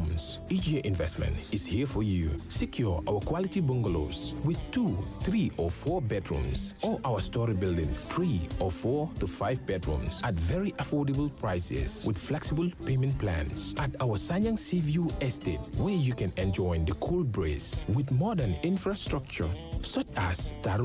homes. EGA Investment is here for you. Secure our quality bungalows with two, three, or four bedrooms, or our story buildings, three or four to five bedrooms at very affordable prices with flexible payment plans at our Sanyang Seaview Estate, where you can enjoy the cool breeze with modern infrastructure such as tar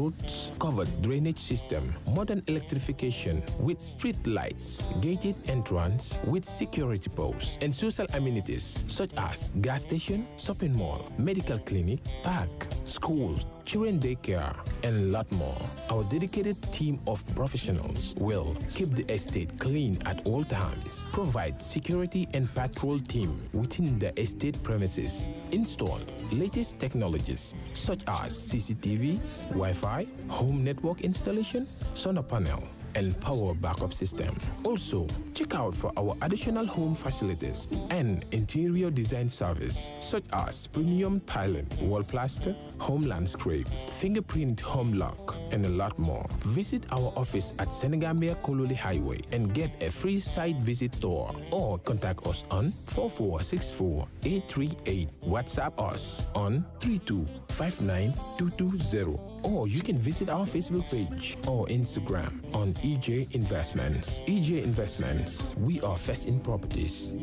covered drainage system, modern electrification with street lights, gated entrance with security posts, and social amenities such as gas station, shopping mall, medical clinic, park, schools, children daycare, and a lot more. Our dedicated team of professionals will keep the estate clean at all times, provide security and patrol team within the estate premises, install latest technologies such as CCTV, Wi-Fi, home network installation, solar panel, and power backup system. Also, check out for our additional home facilities and interior design service such as premium tiling, wall plaster, home landscape, fingerprint home lock, and a lot more. Visit our office at Senegambia Kololi Highway and get a free site visit tour or contact us on 4464 838. WhatsApp us on 3259220 or you can visit our Facebook page or Instagram on EJ Investments. EJ Investments, we are first in properties.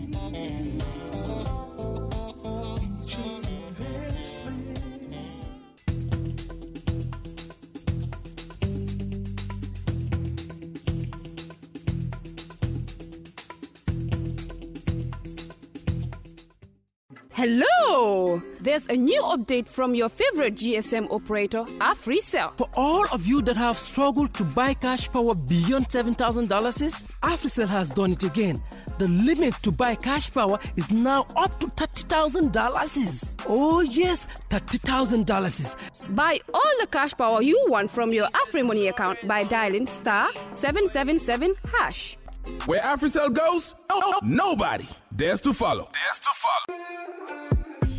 Hello! There's a new update from your favorite GSM operator, AfriCell. For all of you that have struggled to buy cash power beyond $7,000, AfriCell has done it again. The limit to buy cash power is now up to $30,000. Oh, yes, $30,000. Buy all the cash power you want from your AfriMoney account by dialing star 777 hash. Where AfriCell goes, oh, oh, nobody dares to follow. Dares to follow.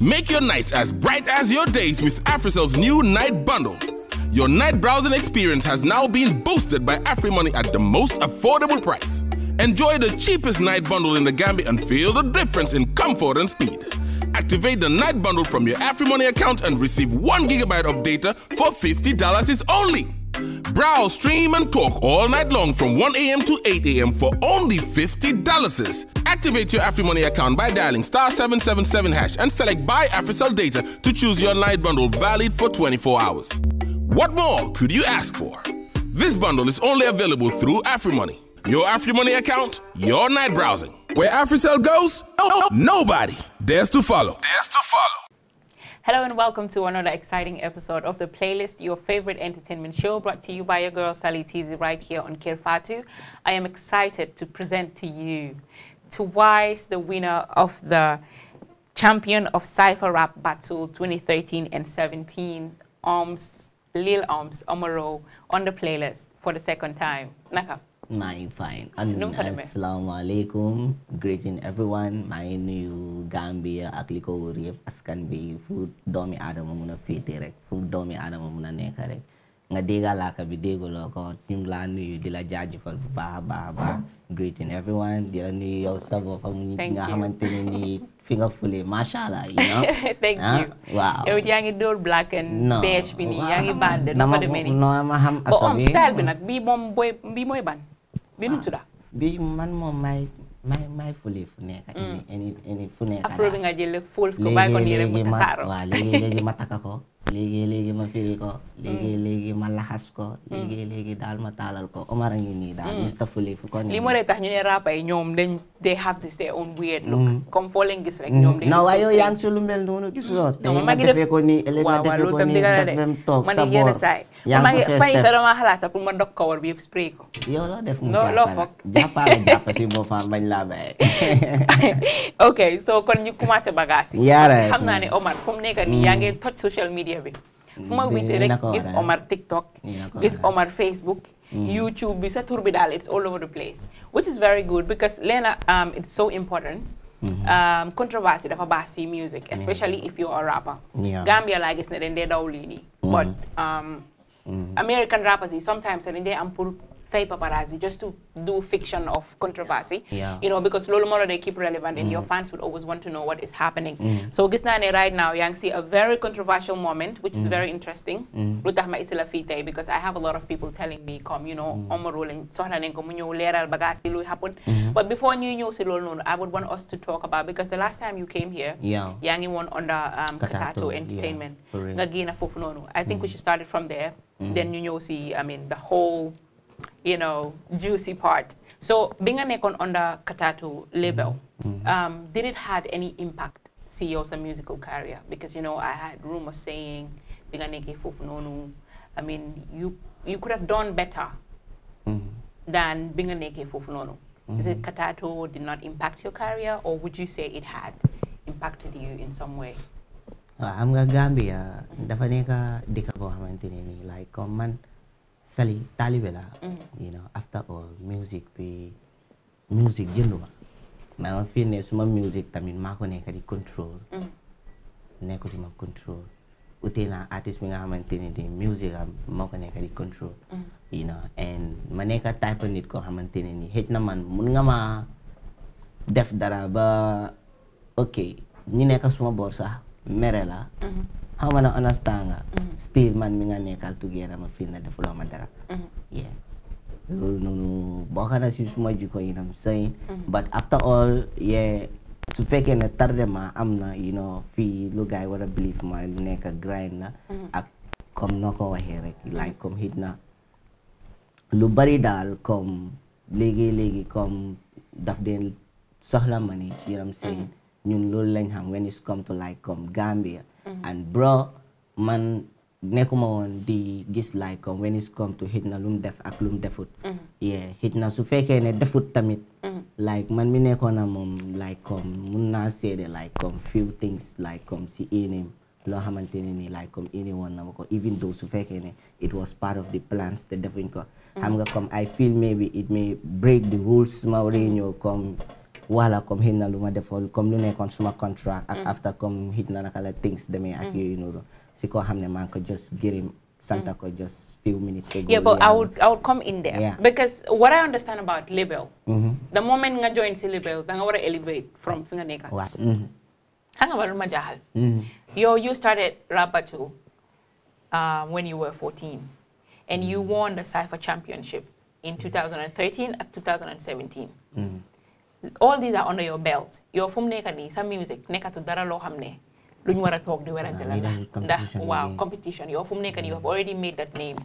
Make your nights as bright as your days with AfriCell's new night bundle. Your night browsing experience has now been boosted by AfriMoney at the most affordable price. Enjoy the cheapest night bundle in the Gambia and feel the difference in comfort and speed. Activate the night bundle from your AfriMoney account and receive one gigabyte of data for $50 only. Browse, stream, and talk all night long from 1 a.m. to 8 a.m. for only $50. Activate your AfriMoney account by dialing star 777 hash and select Buy AfriCell Data to choose your night bundle valid for 24 hours. What more could you ask for? This bundle is only available through AfriMoney. Your AfriMoney account, your night browsing. Where AfriCell goes, oh, nobody dares to follow. Dares to follow. Hello and welcome to another exciting episode of the playlist, your favorite entertainment show brought to you by your girl Sally Teasy right here on Kirfatu. I am excited to present to you twice the winner of the champion of Cypher Rap Battle 2013 and 17, Oms, Lil Oms Omaro, on the playlist for the second time. Naka. My fine. Ano nung Assalamualaikum. Greeting everyone. My new Gambia akliko rief askan be food domi adama muna fiti rek. Food domi adama muna neka rek. nga déggal laa ka bi déggaloo ko ñu laa nuyu di la jaajëfal bu baax a baax a baax greeting everyone di la nuyu yow sa bopp mu nga xamante ne nii fi nga fule macha allah you know thank you waaw yow yaa ngi door black and beige bi nii yaa ngi bànd dafa demee nii non ma xam aso bi style bi nag bii moom booy bii mooy ban bii nu ah, bi man moom may may may fule fu nekk. Mm. fu nekk afro bi nga jël fools ko bàyyi ko nii rek mu tasaaroo léegi ma takka ko. Lagi-lagi ma firi ko mm. lagi léegi ma laxas ko mm. léegi léegi dal ma ko Omar a ngi dah, daal Mr mm. Fuli fu ko nii li moo ñu ne dañ they have this their own weird look comme foo leen gis rek ñoom dañ non waaye yow yaa ngi si lu mel noonu gisoo tey nga defee ko nii ëllëg nga defee ko nii def même toog sa boor yaa ngi ko sa dama xalaat sax pour ma dog kawar bi spray ko yow lo def mu loo foog jàppale japa si boppam bañ laa bàyyi ok so kon ñu commencé bagage yi yaara xam naa ne Omar comme nekk nii yaa ngi touch social media yeewee fu we witti rek on Omar TikTok gis Omar Facebook mm. YouTube bi it's all over the place which is very good because leena um, it's so important mm-hmm. um, controversy of baax music especially if you're a rapper Gambia like it's not in dee daw lii nii but um, mm-hmm. American rappers is sometimes in there am tey paparazzi just to do fiction of controversy you know because Lolo Molo they keep relevant and your mm. fans would always want to know what is happening mm. so gis naa right now You see a very controversial moment which is mm. very interesting lu because I have a lot of people telling me "Come, you know Omaro lañ soxla nañ ko mu ñëw leeral bagage yi happen mm-hmm. but before ñuy ñëw si loolu I would want us to talk about because the last time you came here yeah. ngi won under um, Katato Entertainment nga génn I think we should start it from there then you know see I mean the whole you know, juicy part. So being a icon under Katatu label, mm -hmm. um, did it had any impact see your musical career? Because, you know, I had rumors saying being a Fufunonu. I mean, you you could have done better mm -hmm. than being a Neke Fufunonu. Mm -hmm. Is it mm-hmm. Katatu did not impact your career or would you say it had impacted you in some way? Uh, I'm a Gambia. Dafa neka like comme man Sali taalibe la mm-hmm. you know after all music bi music jënduma maanaam fii ne suma music tamit maa ko nekk di contrôle mm-hmm. nekkutuma contrôle utee naa artiste bi nga xamante ne di music am moo ko nekk di contrôle mm-hmm. you know and ma nekk type nit koo xamante ne ni xëj na man mun nga ma def dara ba ok ñi nekk suma boor sax mere la xaw ma na understand nga mm-hmm. still man mi nga nekkal together ma feel na defuloo ma dara mm-hmm. yeah loolu noonu bokk na si suma yi nam saying mm-hmm. but after all yeah su fekkee ne tardement am na you know fii lu gars yi war a believe ma lu nekk grind la ak comme noo ko waxee eh, rek like kom hit na lu bari daal kom léegi léegi comme daf dee soxla ma ni yaram seen ñun loolu lañ xam when it's come to like comme Gambia Mm-hmm. and bro man nekuma woon di gis like uh, when it's come to hit na lum def ak lu mu defut mm-hmm. yeah hit na su fekkee ne defut tamit mm-hmm. like man mi nekkoon na like um, mun say seede like um, few things like um, si éeneem loo xamante ne like um, anyone woon na ma even though su fekkee ne it was part of the plans the defuñ ko xam nga I feel maybe it may break the rules ma waree ñëw comme wala comme xëy na lu ma defoon comme lu nekkoon suma contrat ak mm. after comme xëy na naka la things demee ak mm. yooyu noonu si koo xam ne maa ngi ko just gërëm Santa mm. just few minutes ago. Yeah, but yeah. I would I would come in there yeah. because what I understand about label, mm -hmm. the moment nga join si label, nga wara elevate from finger neka. Wow. Mm mm-hmm. Hanga -hmm. ma jahal. Mm-hmm. Yo, you started Rabatu uh, um, when you were 14, and you won the Cypher Championship in 2013 and 2017. -hmm all these are under your belt You're from Nekani. Some music. music to dara loo lu ñu war a toog di werante la ndax ah, ndax waaw competition yow fu mu nekk nii you have already made that name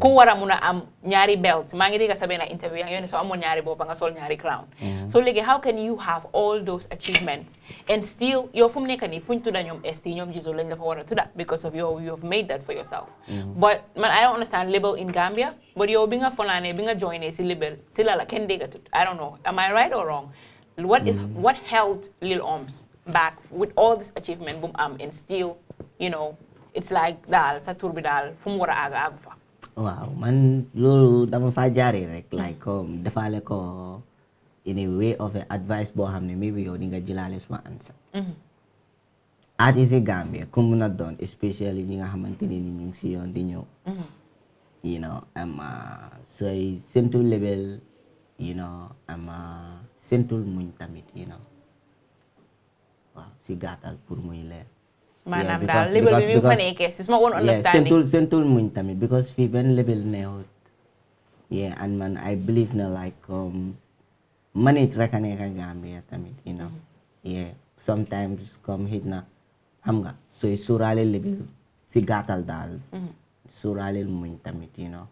ku war a mun a am ñaari belt maa ngi dégg sa benn interview yaa ngi ne soo amoon ñaari boppa nga sol ñaari crown so léegi how can you have all those achievements and still yow fu mu nekk nii fuñ tudda ñoom ST ñoom jiso lañ la fa war a tudda because of your you have made that for yourself but man I don't understand label in Gambia but yow bi nga fanaanee bi nga joinee si label si la la kenn déggatut I don't know am I right or wrong what is hmm. what held Lil Oms back with all this achievement boom am and still you know it's like dal, sa tur bi daal fu mu war fa man loolu dama faa jaaree rek like comme um, defaale ko in a way of advice boo xam ne maybe yow di nga isigambi, suma answer mm-hmm. artist yi Gambia ku especially ñi nga ni ñu ngi si yoon di ñëw mm-hmm. you know am sooy sentul level you know am sentul muñ tamit you know waaw ah, si gàttal pour muy le maanaam daal label bi mu fa nekkee si fii benn label neewut. yeah and man na like um, man it rek a nekk Gambia tamit you know mm-hmm. nga sooy suuraale label si daal. Mm-hmm. suuraale muñ tamit you know.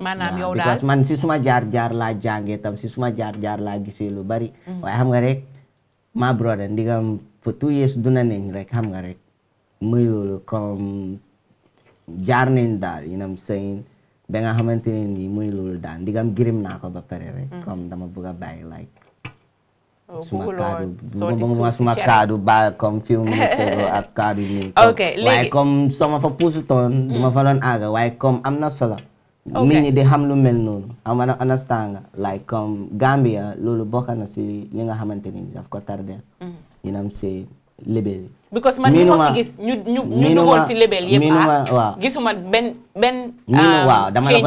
maanaam yow daal because si suma jaar jaar laa jàngee tam si suma jaar jaar laa gisee lu bari. Mm-hmm. waaye xam nga rek. ma brother ndigam for two years dunanen rek xam nga rek muyul kom jar nañ daal you know I'm saying ba nga xamante ne nii muy loolu daal ndigam ko ba pare rek comme mm. dama like suma kaadu bëgguma suma kaadu ba film few minutes ago ak kaadu kom ok léegi waaye comme soo ma fa puusutoon mm. du ma fa solo nit ñi di xam lu mel noonu amana understand nga like um, Gambia loolu bokk na si li nga xamante ni daf ko tardeel ñu mhm. nam si lébel because man ñu ko fi gis ñu ñu ñu si lébel yëpp ah. waaw gisuma benn benn miinu xam nga yow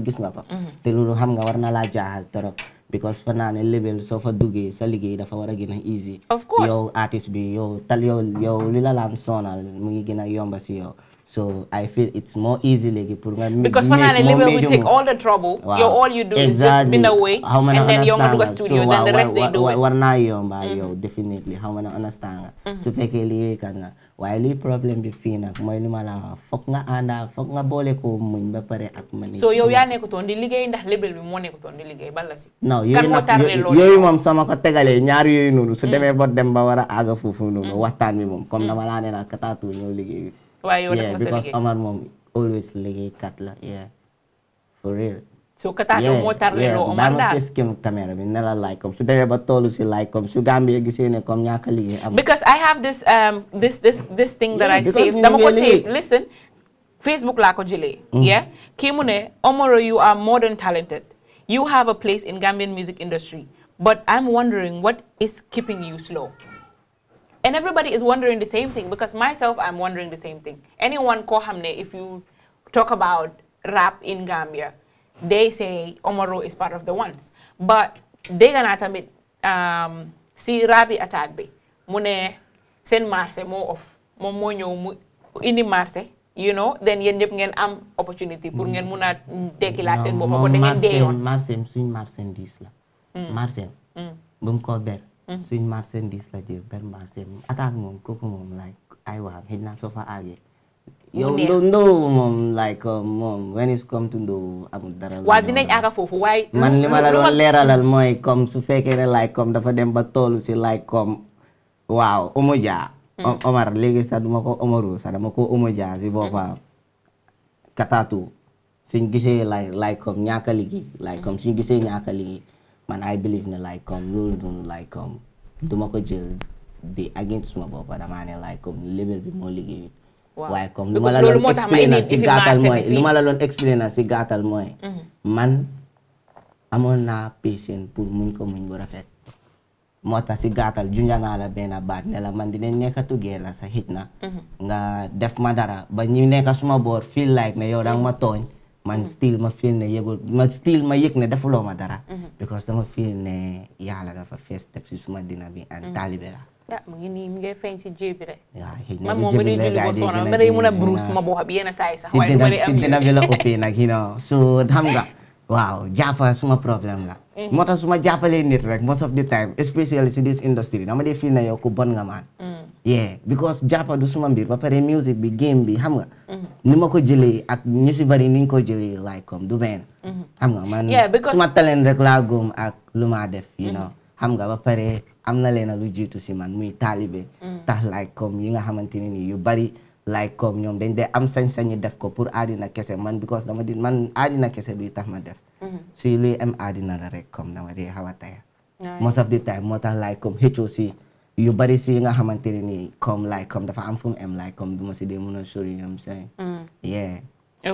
gis nga ko mhm. te xam nga war na laa jaa trop because fa naa ne soo fa duggee sa liggéey dafa war a gën a easy of course yow artiste bi yow tal yow yow li la a yomba si yow So I feel it's more easy like, pour nga Because finally Libre will take all the trouble. Wow. You're, all yo do exactly. is just been away how and then you're going a studio, so, then do it. War na yun ba mm-hmm. yow, definitely. How man understand nga. Mm-hmm. So peke liye nga. While yung nga ana, ko muñ ba pare ak mani. So yow yaa nekkutoon di ñaar yooyu noonu su mm. demee ba dem ba war a aaga foofu noonu mm. waxtaan bi moom comme mm. dama laa ne naa kataatu ñëw liggéey waaye yow dafa mos a liggéey because Omar moom always liggéeykat cutler. yeah for real. so kata yow moo tarleloo Omar daal daa ma fees kéem caméra bi ne la like comme su demee ba toolu si like comme su Gambie gisee ne comme ñaaka liggéey because I have this um this this this thing that I save dama ko save listen Facebook laa ko jëlee. Mm. yeah Kimune mu Omaro you are more than talented you have a place in Gambian music industry but I'm wondering what is keeping you slow. And everybody is wondering the same thing because myself, I'm wondering the same thing. Anyone, Kohamne, if you talk about rap in Gambia, they say Omaro is part of the ones. But they gonna tamit um, si rabi attack Mune sen ne seen marché of off moom moo ñëw mu you know then you ñëpp ngeen am opportunity pour ngeen mun a dekkilaat seen bopp mm. Mm. ko da ngeen deeyoon marché marché suñ marchandise la marché ba Mm-hmm. suñ marchandise la jël benn marché ak moom kooku moom like ay waam xëy na soo fa àggee yow ndóobu moom like uh, moom when it's come to ndóobu dara waaw dinañ àgg mooy comme su fekkee ne like comme dafa dem ba toolu si like comme waaw omoja mm-hmm. omar léegi sax duma ko omaru sax dama ko omoja si mm-hmm. boppa suñ gisee like like comme ñaaka liggéey like comme suñ gisee ñaaka liggéey man I believe ne like comme um, loolu noonu like comme um, duma ko jël di against suma bopp damaa ne like comme um, label bi moo liggéeyul. waaye comme lu ma la doon expliqué si gàttal mooy lu ma la na expliqué si gàttal muñ ko muñ bu rafet. moo tax si gàttal junja naa la benn baat ne la man dinañ nekk tuggee la sa xit na. Mm-hmm. nga def ma dara ba ñu nekk suma boor feel like ne yow danga ma tooñ. man still ma feel ne yëgul ma still ma yëg ne defuloo ma dara. Mhm. because dama feel ne yàlla dafa fees step si suma dina bi and mhm. taalibe la. ah mu nii mu ngi feeñ si jéem bi rek. waaw xëy na mu jéem bi rek ma mën a bruce ma boo xam yenn saa yi sax. waaye du dina bi la ëppee nag you waaw jàppa suma problème la mhm. moo tax su ma jàppalee nit rek most of the time especially si this industry dama dee feel na yow ku bon nga maan mm. because jàppa du suma mbir ba pare music bi game bi xam nga mhm. ni ma ko jëlee ak ñu si bari ni ñu ko jëlee like comme du benn mhm. xam nga man suma talent rek laa góom ak lu maa def you know xam nga ba pare am na leena lu jiitu si man muy taalibe mm. tax like comme yi nga xamante ne nii yu bari like comme ñoom dañ dee am sañ-sañu def ko pour aadina kese man because dama di man aadina kese duy tax ma def mm-hmm. suy luy am aadina la rek comme dama di xaw a most of the time moo like comme HOC si yu bari si nga xamante ne comme like comme dafa am fu am like comme du ma si na mën a sori ñoom seen mm. yeah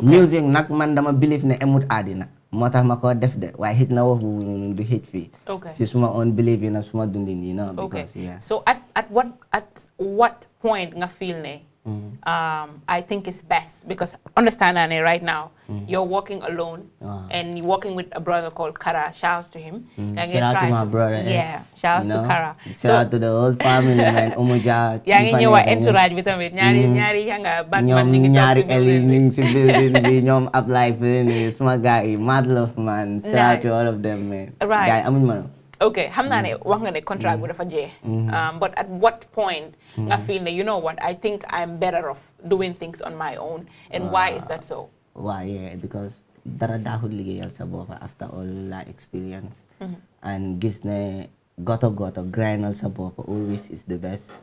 music nak man dama believe ne amut aadina moo tax ma ko def de waaye hit na wax boobu hit du xëj fii si suma own believe yi nag suma dundin yi non because yeah so at at what at what point nga feel ne Mm. Um, I think it's best because understand Anne right now mm. you're walking alone wow. Ah. and you're walking with a brother called Kara. Shouts to him. Mm. shout out to my to, brother. Yeah, ex, shouts you know? to Kara. Shout so, out to the whole family man. Oh my God. Yang inyo wa entourage bitamit. Nyari mm. nyari yanga Batman nyom nyari Ellie ning si Billy bi nyom up life ni smart guy mad love man. Shout nice. out to all of them man. Right. Guy, I'm in mean, okay xam naa ne mm. wax ne contract mm. bu dafa mm-hmm. um, but at what point I mm-hmm. feel ne you know what I think I'm better off doing things on my own and why is that so ah, Why? yeah because dara daaxul liggéeyal sa after all that experience mm-hmm. and gis ne goto goto grind sa always is the best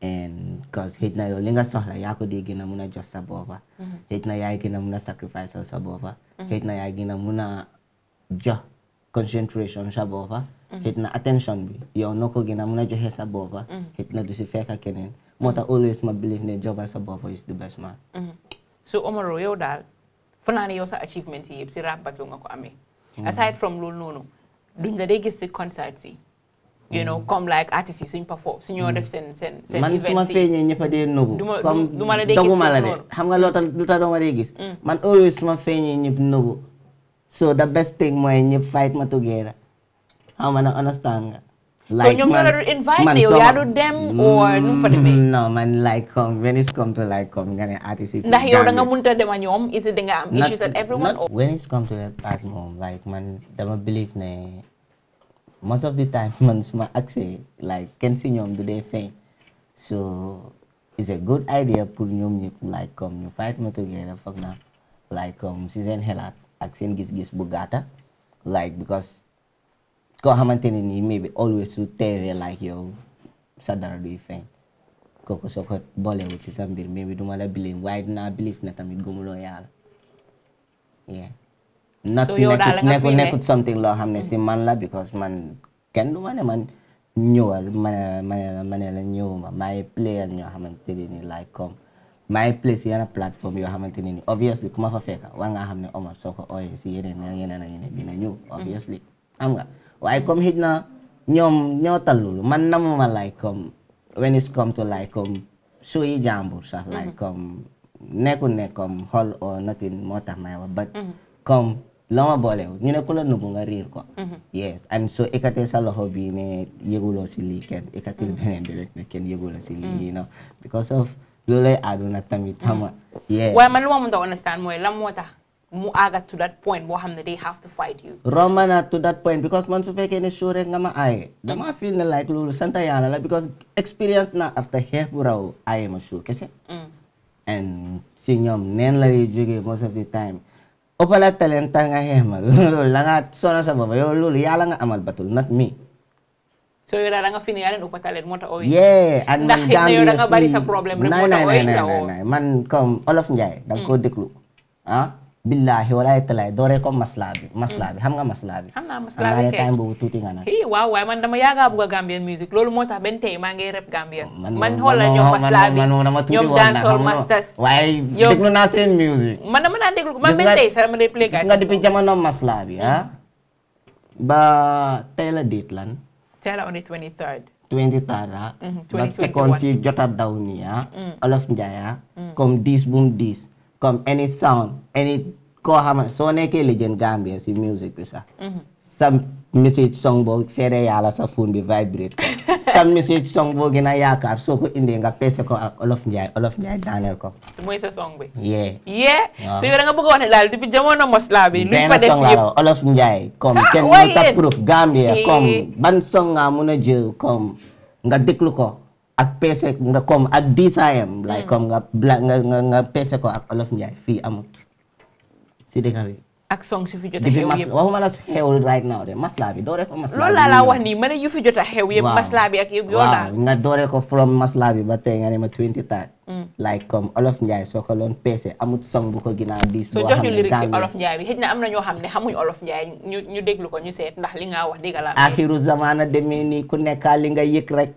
and cause hit na yow li nga soxla di gën a mun a jox sa boppa xëy na yaay gën sacrifice sa boppa na yaay gën a concentration sa boppa xëy mm-hmm. na attention bi yow noo ko gën a mën a joxe sa boppa xëy mm-hmm. na du si fekk keneen moo tax always ma believe ne jobal sa boppa is the best man mm-hmm. so Omaro yow daal fu naa yow sa achievement yi yëpp si rap battle ko amee aside from loolu noonu duñ la dee gis si concert yi you know comme like artistes yi suñ perform suñoo def seen seen seen man su ma feeñee ñëpp a dee nubu comme doguma la de xam nga lu dee gis man always su ma feeñee ñëpp So the best thing when you fight mo together, how man understand ka? Like so you man, invite man, you, so, rather them mm, or nung for the No, man like come when it's come to like come gani artist. Dah yo nga munta de manyom is it nga am issues that everyone not, or? when it's come to that part, home like man them believe na most of the time man suma akse like can see nyom do they faint. So it's a good idea put nyom like come you fight mo together fuck na, like um season helat. seen gis gis bu like because koo xamanteni ni maybe always su teewee like yow sa dara duy feeñ kooku soo ko boolewul ci sa mbir maybe duma la believe waaye dinaa believe ne tamit gëmuloo yàlla yeah not nekkut nekkut something loo xam ne si mm-hmm. man la because man ken do ne man ñëwal ma mane ma ne la ñëwuma maay player ñoo xamanteni ni like comme maay place yenn plateforme yoo xamante ne ni obviously ku ma fa fekk war ngaa xam ne Omar soo ko ooyee si yeneen ak yeneen ak yeneen dina ñëw obviously xam nga waaye comme xëj na ñoom ñoo tal loolu man namuma like comme um, when it's come to like comme um, show yi jàmbur sax mm-hmm. like comme um, nekkul ne comme xool or nothing moo tax may wax but mm-hmm. comme loo ma boole ñu ne ku la nubu nga riir ko mm-hmm. yes and so ikkatee sa loxo bi ne yëguloo si lii kenn ikkatil beneen bi rek ne kenn yëguloo si lii you know because of loolu lay àdduna tamit xam nga. waaye man lu ma mënut a understand mooy lan moo tax mu àgga to that point boo xam ne they have to fight you. that point because man su fekkee ne show rek nga ma aaye dama feel ne like loolu sant yàlla la because experience na after xeex bu raw aaye ma show kese. Mm. and si ñoom nen la lay jógee most of the time. opala talent nga xeex ma loolu la nga sonal sa bopp yow loolu yàlla nga amal batul not me. so yora ranga finiaren upatalen mota o yeah and ndax oh. man Olof Njaay danga ko déglu ah billahi walaay talaay dooree ko maslaa bi maslaa mm. bi xam nga maslaa bi xam naa maslaa bi time boobu tuuti nga nag man dama yaagaa bugg a music loolu moo tax benn tey maa ngi rep Gambian oh, man xoolal ñoom maslaa bi ñoom dansol masters waaye déglu naa seen music man dama naa déglu man benn tey sax dama dee play guys nga depuis jamono maslaa bi ah mm. ba tey la déet lan tell on the 23rd 23rd ah ba seconde si jota daw All of olof mm. Come this boom, this. Come any sound any koo xam soo nekkee legend Gambia si music bi mm-hmm. Some sa message song boo seede yàlla sa phone be vibrate kan message song boo gën yaakaar soo ko indee nga peese ko ak olof Ndiaye olof Ndiaye daaneel ko. mooy sa song bi. yee. yee su yow da nga bëgg a wax ne bi. luñ fa def yëpp benn ah, song song nga mun a jël comme nga déglu ko. ak peese nga comme ak diisaayam. Hmm. ko ak olof Ndiaye fii amut ak song si fi jot a xew yëpp waxuma la xew right now de maslaa bi dooree ko maslaa bi wax nii ma ne yu fi jot a xew ak yëpp yoo daal nga dooree ko from maslaa bi ba tey ma twenty third mm. like comme Olof Njaay soo ko loon peese amut song bu ko ginnaaw diis soo jox na am na ñoo xam ne xamuñ Olof Njaay ñu ñu déglu ko ñu seet ndax li nga wax dégg la axiru zamana demee nii ku nekkaa li nga yëg rek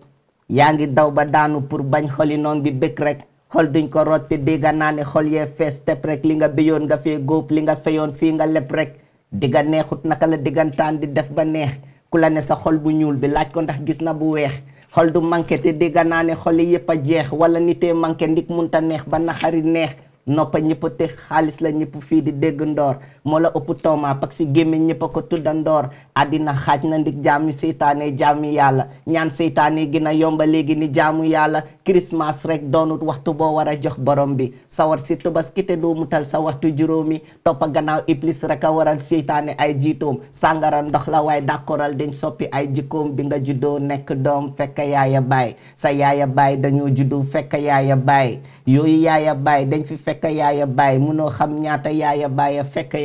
yaa ngi daw ba daanu pour bañ xoli noon bi bëgg rek xol duñ ko root te dégg naa ne xol yee fees tep rek li nga béyoon nga fee góob li nga feyoon fii nga leb rek digga neexut naka la diggantaan di def ba neex ku la ne sa xol bu ñuul bi laaj ko ndax gis na bu weex xol du manqué te dégg naa ne xol yëpp a jeex wala nitee manqué ndik munta neex ba naxari neex noppa ñëpp te xaalis la ñëpp fii di dégg ndoor Mola uputoma paksi tooma parce que gémmiñ ñëpp a ko tuddandoor àddina xaaj na ndig yala, seytaane jaami yàlla ñaan yomba legi ni jaamu yàlla Christmas rek donut waxtu boo war barombi, sawar si tubaski te doo mutal sa waxtu jurumi, toppa ganaw iblis rek a waral seytaane ay jiitoom sàngara ndox la waaye dàkkoral dañ soppi ay fekaya bi nga juddoo nekk doom fekk yaaya baay sa yaaya bay dañoo juddoo fekk yaaya bay yoy yaaya bay dañ fi fekk yaaya baay munoo xam ñaata yaaya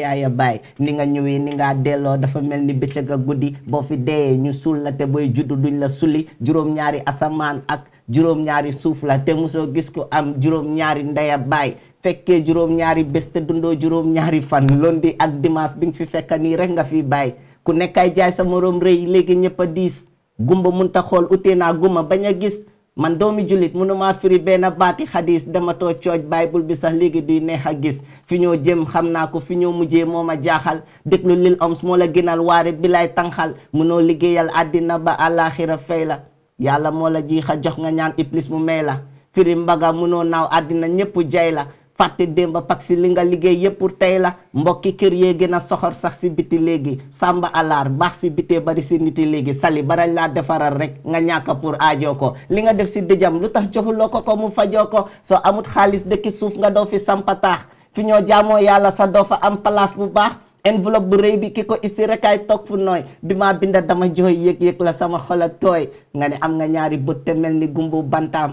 yaaya baay ni nga ñëwee delloo dafa mel ni bëccëg ak guddi boo fi dee ñu suul la te booy juddu duñ la sulli juróom-ñaari asamaan ak juróom-ñaari suuf la te musoo gis ko am juróom-ñaari ndeya baay fekkee juróom-ñaari bés te dundoo juróom-ñaari fan lundi ak dimanche bi nga fi fekk nii rek nga fi bàyyi ku nekkaay jaay sa moroom rëy léegi ñëpp diis gumba munta xool utee naa gumma bañ gis man doomi jullit mënumaa firi benn baati xadis dama too cooj bible bi sax léegi duy neex a gis fi ñoo jëm xam naa ko fi ñoo mujjee moom a jaaxal déglu lil oms moo la gënal waare bi lay tànqal mënoo liggéeyal àddina ba àllaaxira fay la yàlla moo la jiixa jox nga ñaan iblis mu may la firi mbaga mënoo naaw àddina ñépp jay la fàtte démba pak si li nga liggéey yépp pour tey la mbokki kër yee gën a soxor sax si biti léegi sàmba alaar baax si bitee bari si niti léegi sali barañ laa defaral rek nga ñàkk pour aajoo ko li nga def si dëjam lu tax joxuloo ko ko mu fajoo ko soo amut xaalis dëkk suuf nga doo fi sampataax fi ñoo jaamoo yàlla sa doo fa am place bu baax enveloppe bu rëy bi ki ko issi rek ay toog fu nooy bi maa binda dama jooy yëg-yëg la sama xol a tooy nga ne am nga ñaari bët te mel ni gumbu bantaam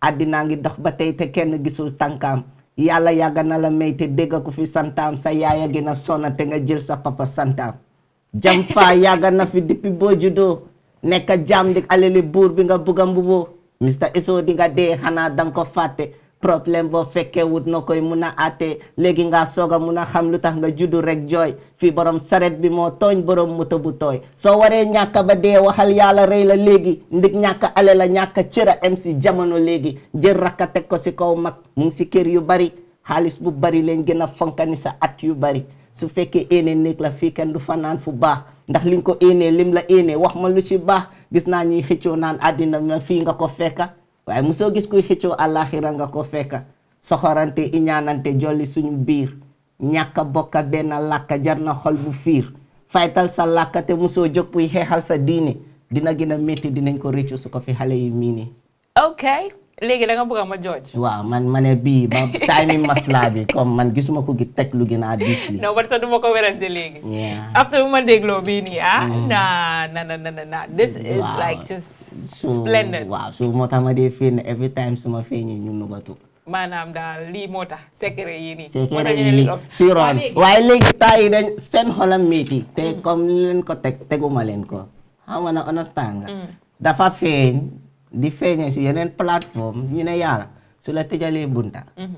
àddinaa ngi dox ba tey te kenn gisul tànkaam yàlla yàgg na la may te dégg ko fi santaam sa yaaya gën a sona te nga jël sa papa santaam jam faa yàgg na fi depuis boo juddoo nekk jaam di alali buur bi nga bugg a mbuboo Mr di nga dee xanaa danga ko fàtte problem bo fekke wut na muna ate legi nga soga muna xam lutax nga juddu rek joy fi borom saret bi mo togn borom moto bu tooy soo waree ba dee waxal yalla rey la legi ndik ñaka ale la ñaka ciira mc si jamono legi jël rakka tek ko ci kaw mak mu ngi ci kër yu bari xaalis bu bari leen gëna sa at yu bari su fekke ene nek la fi ken du fanaan fu ba ndax liñ ko ene lim la ene wax ma lu ci ba gis na ñi xëccu naan adina ma fi nga ko fekka waaye mosoo gis kuy xëccoo àllaaxira nga ko fekk soxorante iñaanante jolli suñu biir ñàkk a bokk benn làkk jar na xol bu fiir faytal sa làkk te mosoo jóg buy xeexal sa diini dina gën metti métti dinañ ko rëccu su ko fi xale yi miini. ok. légui la nga bëgg ma jojj wa man mané e bi ba timing e maslaa bi comme man gisuma ko gi tek lu gën a li non légui yeah. after bu ma dégloo bi ni ah mm. na na na na na this is like just splendid Wow, su moo tax ma dé every time suma ma feeñee ñu nugatu manam da li moo tax secret yi ni secret yi si ron way légui tay yi dañ seen xolam te comme len ko tek téguma len ko ha wana understand nga mm. dafa feeñ di feeñee si yeneen plateforme ñu ne yàlla su la tëjalee bunta mhm.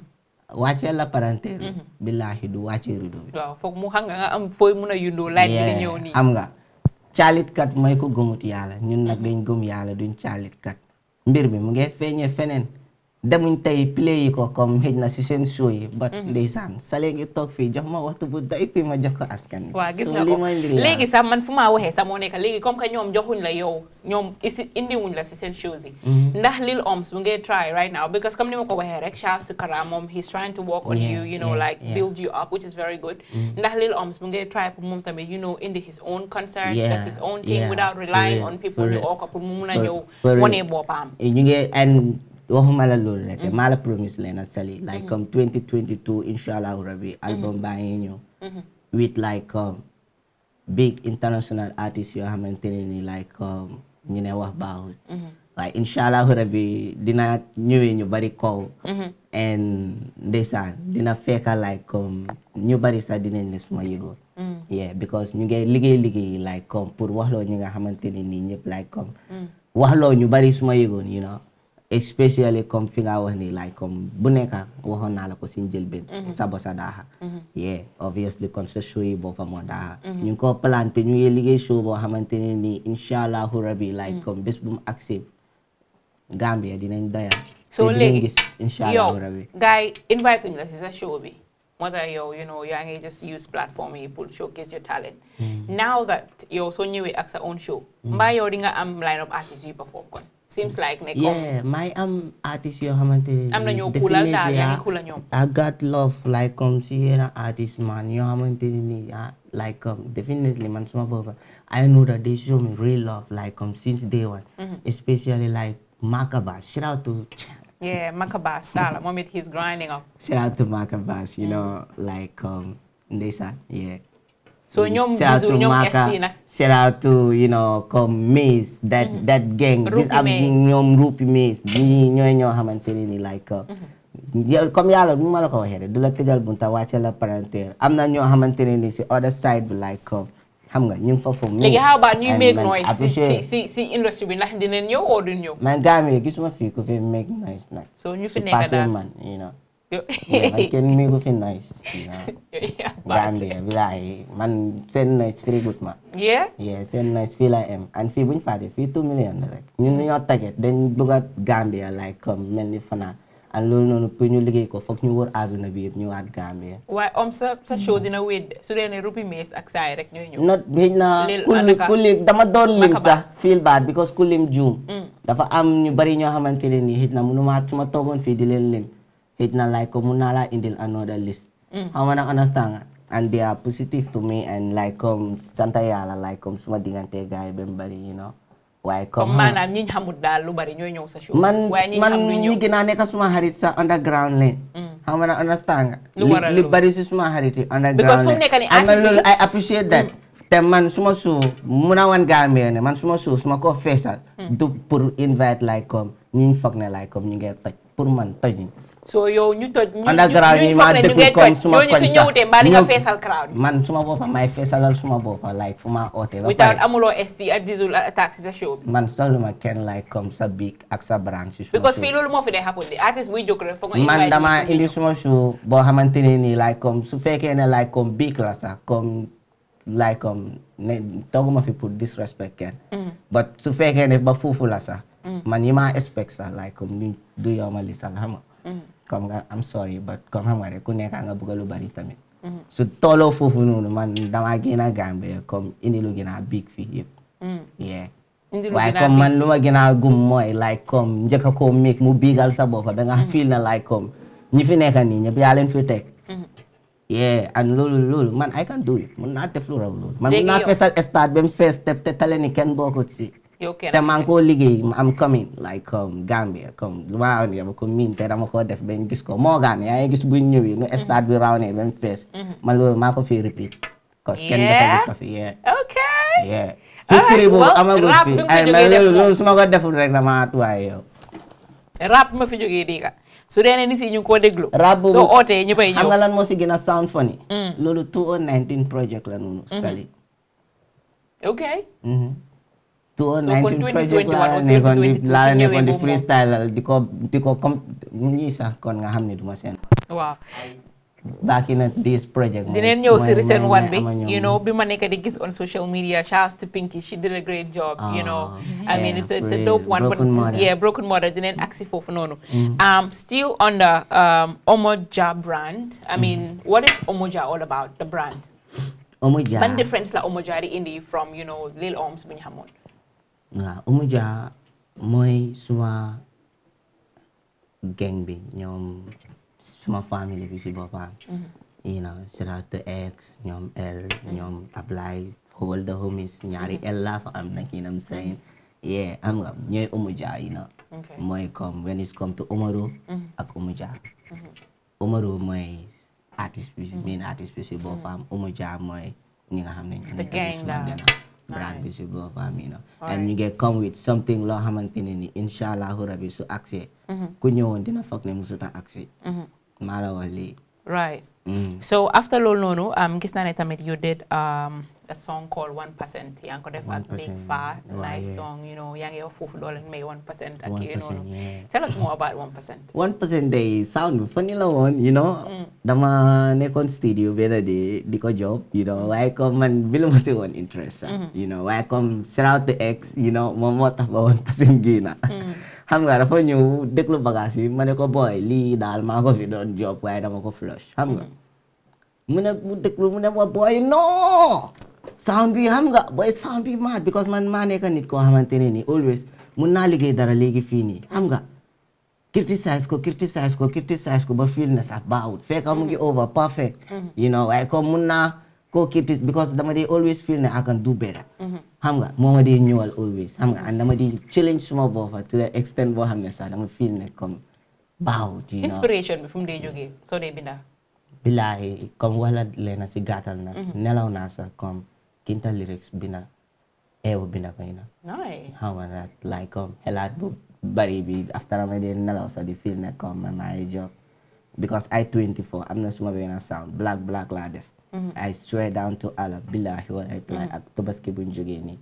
wàccee la parenté mhm. billaahi du wàccee rido bi waaw mu xam nga am fooy mun a yundoo laaj bi di ñëw am nga caalitkat mooy ko gëmut yàlla ñun nag gom mhm. gëm yàlla duñ caalitkat mbir mi mu ngi feeñee feneen demuñ tay play ko comme xëj na si seen show yi but ndeysaan mhm. sale ngi toog fii jox ma waxtu bu doy fii ma jox ko askan wa waaw gis nga ko legi sa man fuma maa sa mo moo legi léegi comme que ñoom joxuñ la yow indi indiwuñ la si seen shows yi mhm. ndax Lil Oms bu ngi try right now because comme ni ma ko waxee rek Charles Tunkara moom he's trying to work on yeah, you you know yeah, like yeah. build you up which is very good mhm. ndax Lil Oms bu ngi try pour moom tamit you know indi his own concerts like his own thing yeah, without relying on people ñu oo ko pour mu mun a ñëw wanee boppam ñu ngi waxuma la loolu rek mm-hmm. maa la promise leena sali like mm-hmm. comme 2022 inshallah rabbi mm-hmm. album baa ngi ñëw with like um, big international artist yoo xamante ne ni like um, ñu ne wax baaxul waaye inshallah rabbi dina ñëwee ñu bari kaw and dina fekka like comme um, ñu bari sax ne suma yëgoon yeah because ñu ngi liggéey like comme pour waxloo ñi nga xamante ne suma yëgoon especially comme fi nga wax ni like comme bu nekka waxoon naa la ko si njëlbeen mhm. sabo sa daaxa mhm. yeah obviously kon sa show bo boppa moo daaxa mhm. ñu ngi ko planté ñu ngi liggéey show boo xamante ne nii insha allahu rabi like comme bés bu mu accès Gambia dinañ daya so léegi yow moo tax yow you know yaa ngi just use platform yi pour showcase your talent. Mm. now that yow soo ñëwee ak sa own show. mbaa yow di nga am line up artist yu perform kon. seems like ne comme yeah may am um, artist yoo xamante ne. am na ñoo kuulal daal yaa ngi kuulal ñoom. I got love like comme um, si yenn artist man yoo xamante ne nii like um, definitely man suma booba I know that they show me real love like um, since day one. Mm -hmm. especially like Makaba shout out to Yeah, Macabas, Dala. Momit, he's grinding up. Shout out to Macabas, you mm. know, like, um, Ndesa, yeah. So nyom shout out to Maka, shout out to know ñooy ñoo xamante ne ni like comme yàlla bu ma la ko waxee du la tëjal bunta wàcce la parenté am na ñoo xamante ne ni si other side bi like uh, xam nga ñu ngi fa foofu. léegi how about ñuy make noise si si si bi ndax dinañ ñëw oo duñ fii ku fi make noise nag. soo ñu fi nekk daal man you know. fi man seen noise free good ma. yeah. fii la am and fii buñ fàtte fii two million rek. ñun ñoo taget dañ bëgg a Gambie like comme mel ni fanaan. and loolu noonu pour liggéey ko foog ñu wër àdduna bi yëpp ñëwaat Gambia. waaye om sa sa show dina wéet su dee ne Ruby Mace ak saay rek ñooy ñëw. na kulli dama doon lim sax feel bad because ku lim juum. Mm. dafa am ñu bari ñoo xamante ne nii xëy na mënu ma su ma toogoon fii di leen lim xëy na like mun naa laa indil another list. xam nga nag understand and they are positive to like comme um, sant yàlla like comme um, suma diggante gars bari you know. waaye comme maanaam ñi xamut daal lu bari ñooy ñëw sa man man ñi gën a nekk suma xarit sa underground lane. Mm. xam na understand nga. lu bari si suma xarit yi underground lane. because fu mu nekk nii artiste loolu I appreciate that. Mm. te man suma suu mun a wan Gambia ne man suma show suma ko feesal. Mm. du pour invite like comme ñi foog ne like comme ñu ngi toj pour man toj. so yo ñu toj ñu ñu yi ñu dëkku comme ñu ñu sax ñëw de mbaa nga feesal crowd man suma boppa may feesalal suma boppa like fu ma ba without ya. amulo sc, ak diesel attaque si sa show man soxluma kenn like comme sa big ak sa brand si suma because fii loolu moo fi day happen de artiste buy jóg rek foog nga man dama indi suma show boo xamante ne like comme su fekkee ne like comme big la sa, comme like um ne tooguma fi pour disrespect kenn mm. but su fekkee ne ba foofu la sax mm. man yima expect sa, like um ni du yow ma li sax xam nga comme nga am sorry but comme xam nga rek ku nekk nga bëgg lu bari tamit. Mhm. su tooloo foofu noonu man damaa gën a Gambie comme indi lu gën a big fii yëpp. waaye man lu ma gën a gum mooy like comme njëkk a koo miig mu biigal sa bopp ba nga mhm. feel na like comme ñi fi nekk nii ñëpp yaa leen fi teg. Mhm. yeah and loolu loolu man I can do it mun naa def lu raw man mun naa feesal eh, stade ba mu te te tale ni kenn bokkut si. te maa liggéey ma am commune like comme um, Gambia comme waaw ni dama ko def bañ gis ko Morgan yaa ngi e gis buñ ñëwee nu stade bi raw ne ba mu fees loolu maa ko fi repeat parce que kenn dafa gis ko fi yeah fi ma deful rek ma fi jógee dégg nga su ne nit yi ñu ngi koo déglu. rap boobu soo ootee ñu fay ñëw xam nga lan moo si gën a sound funny. Mm. loolu 2019 project la noonu. Mhm. Sali. Mhm. Tuhan so, continue project lah ni kon di lah ni kon di freestyle di ko di ko kom ni sa kon ngaham ni dumasen. Wow. back in this project. Dinen nyo si recent one big, you know, bi maneka di gis on social media, shouts to Pinky, she did a great job, you know. I mean, it's a, it's a dope one, but yeah, broken mother, dinen aksi fofu nono. Um, still on the um, Omoja brand, I mean, what is Omoja all about, the brand? Omoja. What difference la Omoja di indi from, you know, Lil Oms bin Hamon? waaw Oumou Dia mooy suma gang bi ñoom suma famille bi si boppam mm-hmm. you know sera the ex ñoom L mm-hmm. ñoom Ablaye all the homies ñaari mm-hmm. L laa fa am nag you know I'm saying yeah am nga ñooy Oumou Dia you know mooy comme when it's come to Omaro ak Oumou Dia Omaro mooy artiste bi main artiste bi si boppam Oumou Dia mooy ñi nga xam ne ñoo nekk si suma gannaaw Brad nice. bisu bo famina and you get come with something loo hamantini, inshallah rabbi su accès mm-hmm. ku ñëwoon dina foog ne musuta accès mm-hmm. maa la wax lii right mm. so after loolu noonu um, gis naa ne tamit you did um a song called One Percent yang ngi ko Big Faa nice song you know yang ngi fufu foofu may One Percent you know. noonu tell us more about One Percent One Percent day sound funny lah one, you know dama mm. nekon studio benn di di ko job you know Why mm. come man bi la one interest ah, mm-hmm. you know Why come shout to X you know moom moo ba One Percent gina. Mm. xam nga dafa ñëw déglu bagage yi ma ko boy li dal, ma ko fi job why dama ko flush Ham nga mu ne mu déglu mu boy no. sound bi xam nga booy sound bi mad because man maa nekk nit koo xamante ne nii always mun naa liggéey dara léegi fii nii xam nga criticize ko criticize ko criticize ko ba feel na sax baaxut fekk mu ngi over perfect mm-hmm. you know naa ko criticize because dama dee always feel ne I can do better xam nga moo ma dee ñëwal always xam nga and dama dee challenge suma boppa to the extent boo xam ne sa dama feel ne comme baaxut you know billaahi kom wala leena si gàttal na mhm. nelaw naa sax comme kinta lyrics bi na eew bi na koy na xam like comme xelaat bu bari bi after ma dee nelaw sax suma benn sound black black laa def mhm. I swear down to Allah billaahi wala lay ak mhm. tobaski buñ jógee nii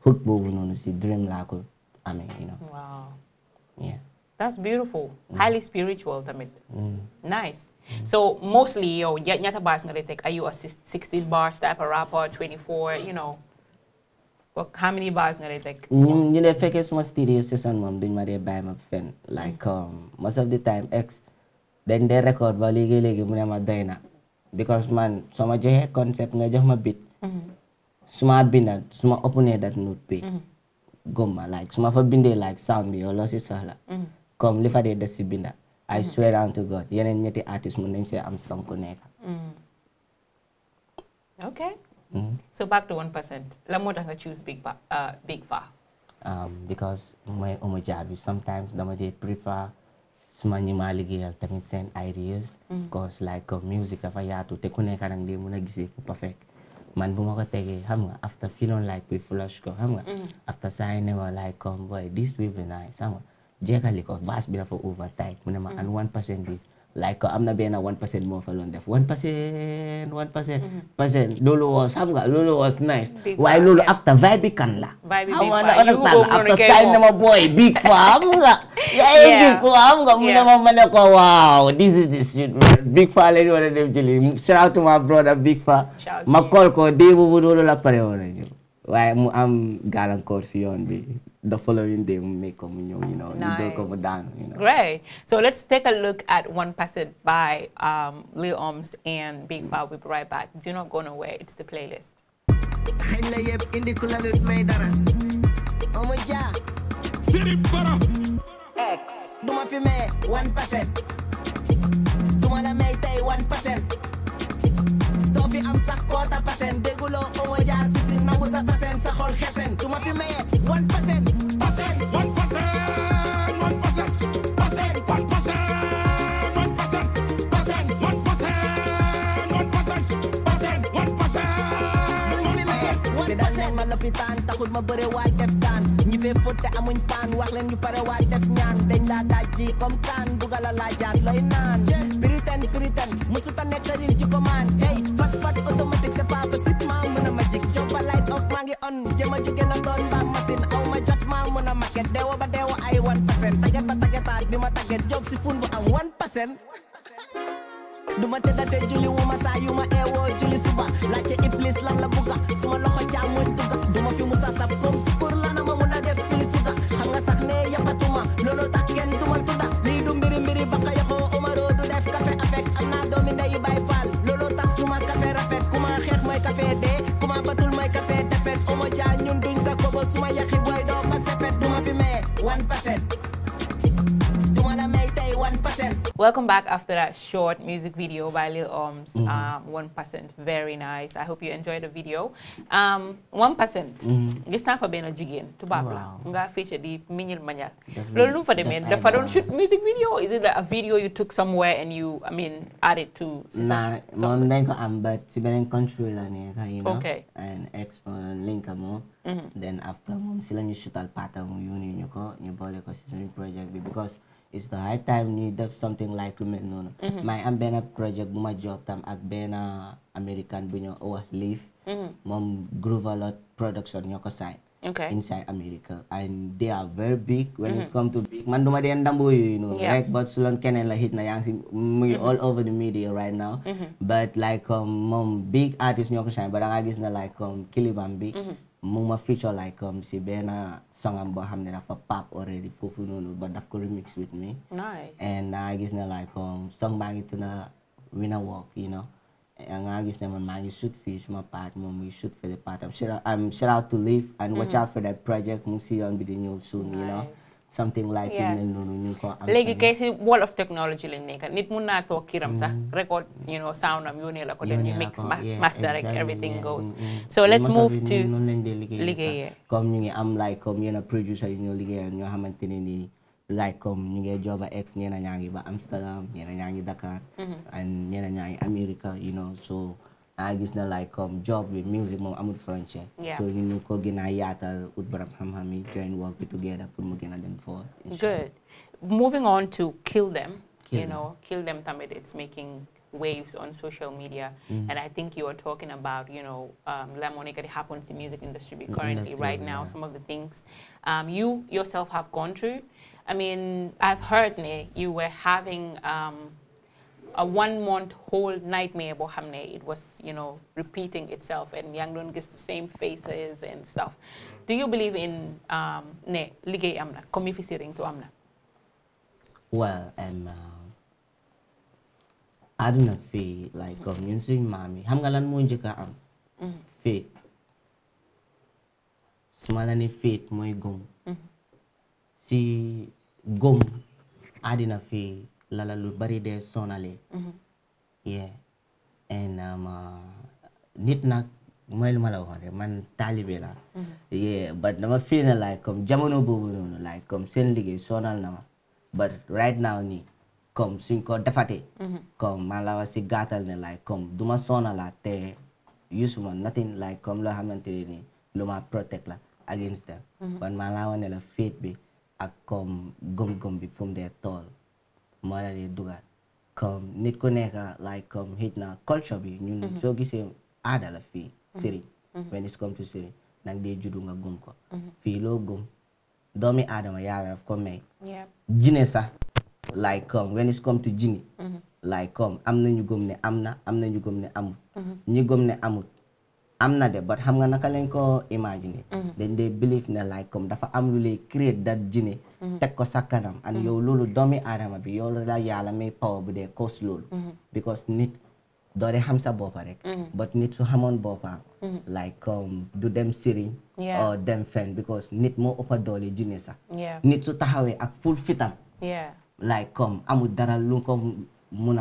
hook boobu noonu si dream laa ko amee you That's beautiful. Mm. Highly spiritual tamit. Mm. Nice. Mm. So mostly yo nyata bars nga take. Are you a 16 bars type of rapper, 24, you know? Well, how many bars nga take? Mm, you know, fake is more studio session mom doing my day by my friend. Like um, most of the time ex then they record ba legi legi mu madaina. because man suma joxe concept nga jox ma beat. Mm-hmm. Suma binda suma open that note pay. Mm-hmm. Goma like suma fa binde like sound bi yo si Mm -hmm. comme li fa dee des si binda I mm-hmm. swear unto God yeneen ñetti artiste mun nañ see am song ku nekk. Mm. ok. Mm-hmm. so back to one percent la moo tax nga choose big ba uh, big fa. Um, because mooy omo jaabi sometimes dama dee prefer suma ñi ma liggéeyal tamit seen ideas. Mm-hmm. because like music dafa yaatu te ku nekk nag dee mun a gisee fu perfect man bu ma ko tegee xam nga after feeling like we flush ko xam nga. after signing like come boy this will be nice xam nga. jeexali ko base bi dafa over tight mu ne ma an mm. one percent bi like am na benn one percent mo fa loon def one percent one percent mm-hmm. percent loolu was xam nga loolu was nice waaye loolu after vibe bi kan la xam nga understand after sign na ma boy big fa xam nga yaa ngi gis xam nga mu ne ma ma ko waaw this is this big fa la ñu war dem jëli shout to my brother big fa ma call ko dee boobu loolu la pare woon waaye mu am gàllankoor si yoon bi the following day we make communion, you know, nice. you do down. you know. Great. So let's take a look at one passage by um, Lil Oms and Big Fab. We'll be right back. Do not go nowhere. It's the playlist. X. one percent. one percent. am quarter percent. Oh, percent sa one percent. kapitan takut ma bëre waay def daan ñi fee fóote amuñ paan wax leen ñu pare waay def ñaan dañ laa dajji comme kaan bugal a naan piritan piritan musuta nekk riir ci hey fat fat automatique c'est pas possible maa magic jomba light off mangi on jema jóge na doon ba machine aw ma jot maa dewa a maquette ba deewo ay wan pasen taget ba tagetaat bi ma taget ah, job si fun bu am wan pasen duma tëddatee julli wu ma saa yu ma eewoo julli suba iblis lan la buga suma loxo càmmuñ duma fi musa saf comme sukur la na ma mun a def fii suga xam nga sax ne yapatuma looloo tax kenn duma tudda lii du mbiri mbiri baka yoxoo Omaro du def café avec am doomi ndeyu Baay Faal looloo tax suma café rafet ku xeex mooy café dee ku ma batul mooy café Omo Dia ñun duñ sa kobo suma yaqi booy doo ko sefet duma fi maye one percent 1%. Welcome back after that short music video by Lil Oms, mm -hmm. um, 1%. Very nice. I hope you enjoyed the video. Um, 1%. Mm. Gis naa fa benn jigéen tubaab la nga feature di Mignil Magnal. for the men. The for don't shoot music video is it like a video you took somewhere and you I mean added to. nah moom dañ ko am ba ci beneen country la nekk you know. okay and export uh, link mo. Mm-hmm. then after moom sila la shoot al pata mo yun ñu ko ñu boole ko si project because it's the high time you do something like lu mel noonu My am project my job job at Bena American américain or ñu Mom grew a lot production on ko sign Okay. inside America. And they are very big when mm -hmm. it's mm-hmm. come to big. Man, duma din dambo you know, yeah. right? But sulon kenen like, hit na yang si mm, mm-hmm. all over the media right now. Mm -hmm. But like um, big artists nyo ko shine, but ang agis na like um Kilibambi. Mm -hmm. mu ma feature like comme si benn songam boo xam ne dafa pap already foofu noonu ba daf ko remix with me. nice and naa gis ne like comme song baa ngi tudd Winner Walk you know. nga gis ne man maa ngi shoot fii suma part moom muy shoot fële part am shout out to Live and watch out for that project mu si yoon bi di ñëw soon you know. something like yu mel noonu ñu ko am léegi kay si wall of technology lañ nekk nit mun naa toog kiram sax mm-hmm. record you know sound am yónnee la ko leen ñu mix master rek everything goes mm-hmm. so let's move to noonu lañ dee liggéeyee comme ñu ngi am like comme yenn producer yu ñoo liggéeyal ñoo xamante ne nii like comme ñu ngi joba ex ñeena ñaa ngi ba Amsterdam ñeena ñaa ngi Dakar mm-hmm. and ñeena ñaa ngi America you know so I gis not like um, job with music moom amul Yeah. so you know, ko gën a yaatal ut borom xam-xam yi join work together Put mu gën a good moving on to kill them you know kill them tamit it's making waves on social media mm. and I think you are talking about you know um, la Monica. nekk happens in music industry currently right now some of the things um, you yourself have gone through I mean I've heard ne you were having um, a one month whole nightmare Bohamne, it was you know repeating itself and yaa ngi doon the same faces and stuff do you believe in um, ne liggéey amna? na communication to am na. well and aduna uh, fii like comme ñun suñ maam yi xam nga lan moo am. Mm-hmm. faith su ma la ne faith mooy gëm. Mm-hmm. si gëm adina fii. Lala lu bari dee sonale. Mm-hmm. yeah and um, uh, nit nag mooy lu ma la waxoon rek man taalibe la. Mm-hmm. yeah but dama feel na like comme jamono boobu noonu like comme seen liggéey sonal na ma but right now nii comme suñ ko defatee. Mm-hmm. comme man la wax si gàttal ne like comme du ma sonala te yusuma nothing like comme loo xamante ne ni lu ma protect la against them. but man ne la faith bi ak comme gom-gom bi fu mu dee moo leen di dugal comme nit ku nekk like comme xëj na culture bi ñun mhm. soo gisee aada la fii mhm. sëriñ mhm. when it's come to sëriñ nag dee juddu nga gëm ko fii loo gëm doomi adama yàlla daf ko may jine sax like comme when it's come to jini like comme am na ñu ne am na am na ne amut am na de but xam nga naka lañ ko imaginer dañ mm-hmm. dee believe ne like comme dafa am lu lay create da jine mm-hmm. teg ko sa kanam and mm-hmm. yow loolu doomi aadama bi yow la yàlla may power bu dee cause loolu because nit doo dee xam sa boppa rek but nit su xamoon boppa like comme du dem sëriñ or dem fen nit moo ëppa doole jine sax nit su taxawee ak full fitam like comme amul dara lu ko mun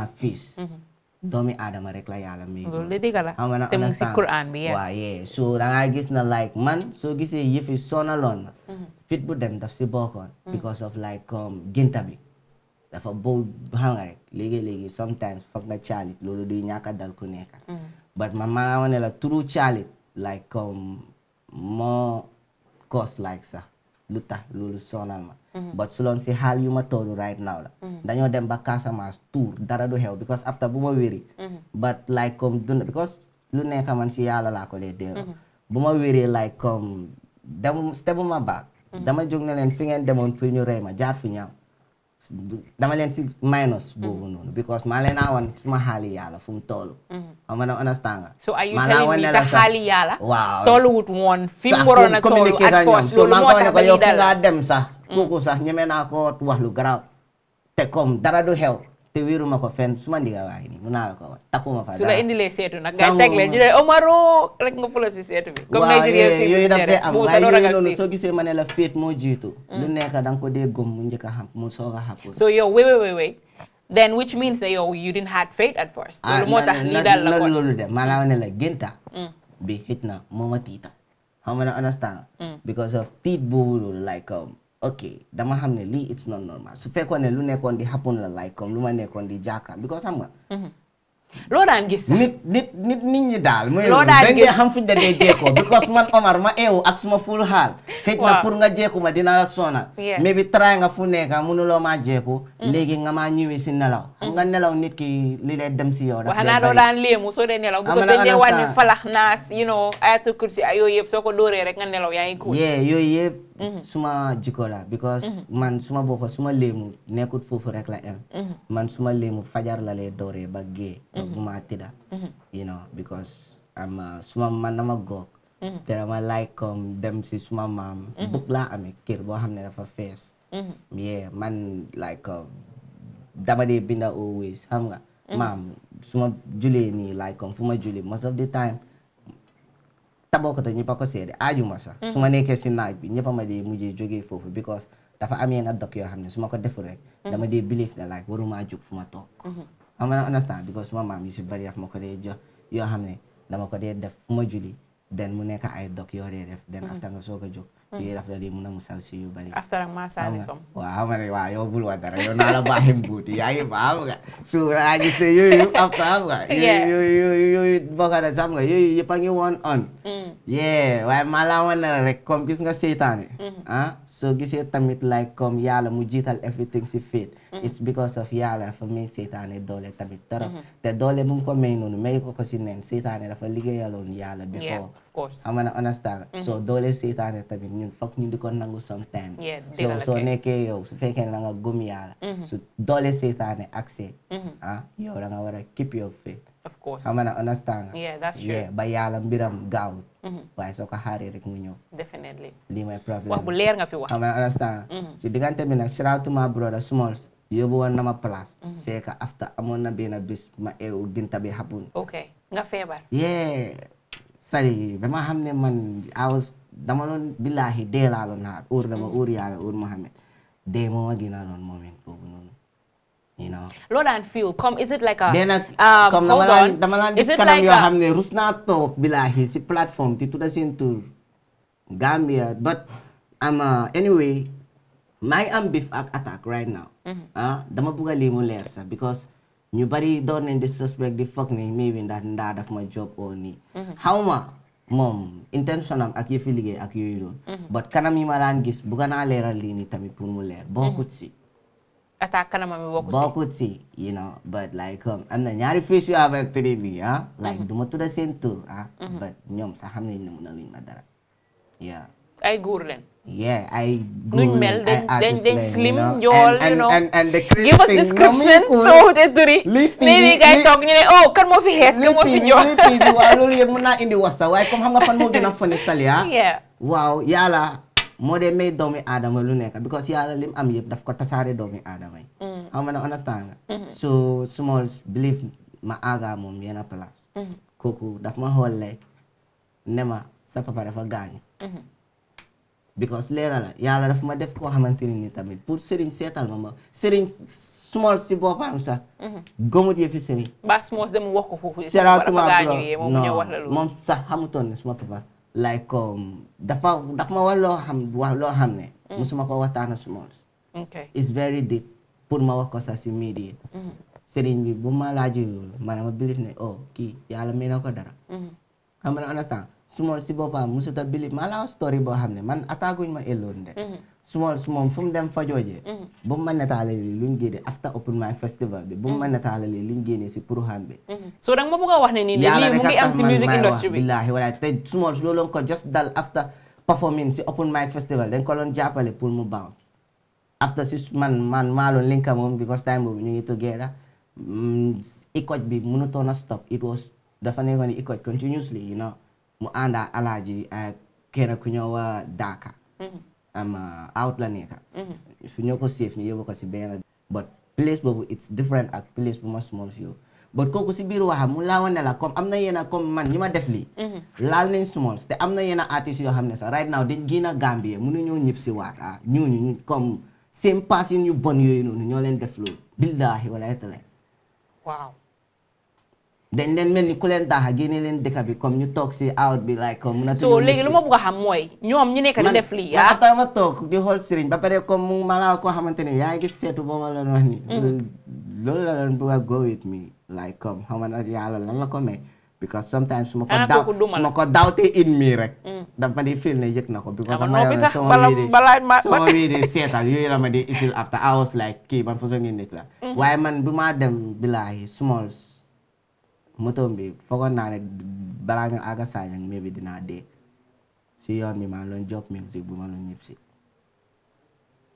doomi aadama rek la yàlla mi loolu de dëgg la te mu si Quran bi yee so da ngaa gis like man soo gisee yëfi sonaloon na mm-hmm. fit bu dem daf si bokkoon mm. because of like comme um, ginta bi dafa boo xam nga rek léegi sometimes foog nga caalit loolu duy ñàkk a ku mm. but man maa nga wax ne la turu caalit like comme um, moo like sax loolu sonal ma Mm-hmm. but su si xaal yu ma toolu right now la mm-hmm. dañoo dem ba Casamance tour dara du xew because after bu ma wéri mm-hmm. but like comme dund because lu nekk man si yàlla laa ko lee déero bu ma wéri like comme dem stebu ma baag dama jóg ne leen fi ngeen demoon pour ñu rey ma jaar fi ñaaw dama leen si minus boobu noonu because maa leen naa wan suma xaali yàlla fu mu toll xam nga understand nga so are you telling me sa xaali yàlla waaw tolluwut woon fi mu a force loolu kooku sax ñeme naa ko wax mm. lu garaaw te comme dara du xew te wéeruma ko fenn su ma ndiga waaye nii mun naa la ko wax fa dara su la indilee seetu nag ngay teg leen gisee ma ne la féet moo jiitu lu nekk da nga ko dee gëm mu njëkk a xam mu soog a xam so yow then which means that yow didn't had faith at first loolu tiita xam na mm. understand mm. because of tiit boobu like um, ok dama xam ne lii it's not normal su fekkoon ne lu nekkoon di happen la like comme lu ma nekkoon di jàkka because xam nga. Mm-hmm. loo daan gis. nit nit nit nit ñi daal. loo daan gis xam fi ñu dee jeekoo because man Omar ma eewu ak suma full nga jeeku ma dina la sonal. mais try nga fu nekka mënuloo maa jeeku. Mm. léegi nga maa ñëwee si nelaw. Mm. nga nelaw nit ki li lay dem si yow. daf lay doo daan léemu soo dee nelaw. am na dañ dee wàññi falax naas nelaw yaa ngi yooyu Mm-hmm. suma jikko la because mm-hmm. man suma boppa suma léemu nekkut foofu rek la em mm-hmm. man suma léemu fajar la lay dooree ba gée ba bu ma tëdda you know because uh, suma man dama goog te dama like comme dem si suma maam bugg laa amee kër boo xam ne dafa fees yeah man like um, dama dee binda always xam nga maam suma julee nii like comme um, fu ma julee most of the time tabookata ñëpp a ko seede aajuma sax mm-hmm. su ma nekkee si naaj bi ñëpp a ma dee mujjee jógee foofu because dafa am yenn dok yoo xam ne su ma ko deful rek mm-hmm. dama dee believe ne like waruma jóg fu ma toog mm-hmm. am na understand because suma maam yi si bëri yoo xam dama ko dee def fu juli den mu nekk ay dok yoo dee def den after nga soog a yooyu daf la di mun a musal yu bari. after ak som. waaw ma ne waaw yow bul wax dara yow naa yaa ngi baax am nga su raa yee waaye maa la rek comme nga seytaane soo gisee tamit like comme yàlla mu jiital everything si faith mm-hmm. it's because of yàlla fa may seytaane doole tamit torop mm-hmm. te doole mu ngi ko may noonu may ko ko si neen seytaane dafa liggéeyaloon yàlla before Yeah, of ama na understand mm-hmm. so doole seytaane tamit ñun foog ñu di ko nangu sometime so So, nekkee yow su fekkee na nga gëm yàlla su doole seytaane accès ah yow da nga war a keep your faith of course xam understand yeah that's true yeah ba yàlla mbiram gaawut mm-hmm. waaye soo ko rek mu definitely Lima problem. problème wax bu leer nga fi wax xam nga understand mm-hmm. si diggante bi nag shout brother Smalls yóbbu woon nama ma place mm-hmm. fekk after amoon na bis ma eewu ginta bi xabun okay nga feebar yeah sorry. dama xam man I was dama loon billaahi dee laa loon xaar uur dama ur yàlla uur Mohamed dee moo ma gënaloon moment you know. Lord a. then nag comme dama laan dama laan gis kanam yoo xam ne rus naa toog bilaahi si plateforme di tudda seen tur Gambia but am uh, anyway maa ngi am beef ak attack right now. Mm-hmm. Uh, dama bugg a lii mu leer sax because ñu bari doon nañ di suspect di foog ni maybe ndax ndaa daf ma job oo nii. Mm-hmm. xaw ma moom intention ak yëfi liggéey ak yooyu doon. Mm-hmm. but kanam yi ma daan gis bugg naa leeral lii nii tamit pour mu leer bokkut si. attack kana si you know but like um amna ñaari you have avec prévu hein like mm-hmm. duma tudda sen ah, mm-hmm. but nyom sa xam nañ ne mënaluñ madara yeah ay góor yeah, I Google, mel, then, den then, slim, you know, and, you know. And, and, and the give us description so that duri maybe guy talk ñu oh kan mo fi hess kan mo fi jox lipi bi wa lolu yeb mëna indi wasta way comme xam nga fan mo gëna fone ya yeah waaw yalla moo dee may doomi aadama lu nekk because yàlla lim am yëpp daf ko tasaare doomi aadama yi mm. xam nga ne mm-hmm. so su believe ma aaga moom yenn place mm-hmm. kooku daf ma xoolle ne ma sa papa dafa gaañu mm-hmm. because leera la yàlla daf ma def koo xamante ne ni tamit pour sëriñ seetal ma ma sëriñ small si boppam sax gëmut yëfi sëriñ ba small dem wax ko foofu seraatuma moom sax xamutoon ne suma papa like um, dafa dafa ma wax loo xam wax loo xam ne. Mm. musuma ko waxtaan ak smalls. ok it's very deep pour ma wax ko si media. Mm-hmm. sëriñ bi bu ma laajee loolu maanaam ma believe ne oh kii yàlla may na ko dara. Mm-hmm. xam nga understand small si boppam musuta bilip mala story bo hamne man man attaquuñ ma elonde de small small dem fajoojee bu ma netaalali luñ génne after open mic festival bi bu mu mhm. ma netaalali luñ génne si programme hambe mhm. so dang ma bu ko wax né ni li mu ngi am ci music industry bi billahi wala te small lo lon ko just dal after performing si open mic festival dañ ko lon jappalé pour mu bounce after si man man malon linka mom um, because time boobu ñu ngi together ikoj bi mënutoon a stop it was dafa nekkoon ikoj continuously you know mu anda alaji uh, eh, kena kunyowa eh, daka mm -hmm. um, uh, eh, la mm -hmm. funyo ko safe ni yebo ko si bena but place bobu it's different a place bu ma small few but kooku si biir waxam mu laawoon ne la comme am na yenn kom man ñi ma def lii mhm. laal nañ smalls te am na yenn artistes yoo xam ne sax right now dañ génn a Gambie mënuñoo ñëpp si waat ah ñooñu kom seen passin yu bon yooyu noonu ñoo leen def loolu billaahi wala etale waaw dañ leen mel ni ku leen daax a leen dëkk bi comme ñu toog si out bi like comme mun a. so léegi lu ma bëgg a xam mooy ñoom ñu nekk di def lii. ah man man ma toog di xool ba pare comme ma laa ko xamante ne yaa ngi seetu boo ma la doon mm. la doon bëgg a go with me like comme xam nga yàlla lan la ko because sometimes su ma ko ah, daw su ma ko dawtee in mi rek. Mm. dafa di feel ne yëg na ko. because dama ah, yoroon sama wii de sama wii de seetal yooyu la ma di isil after kii man façon la. Mm. waaye man bu ma dem bilaahi small. After bi foogoon naa ne balaa ñu àgga Sagnang mais bi dinaa dee si yoon job music bu ma doon ñëpp si.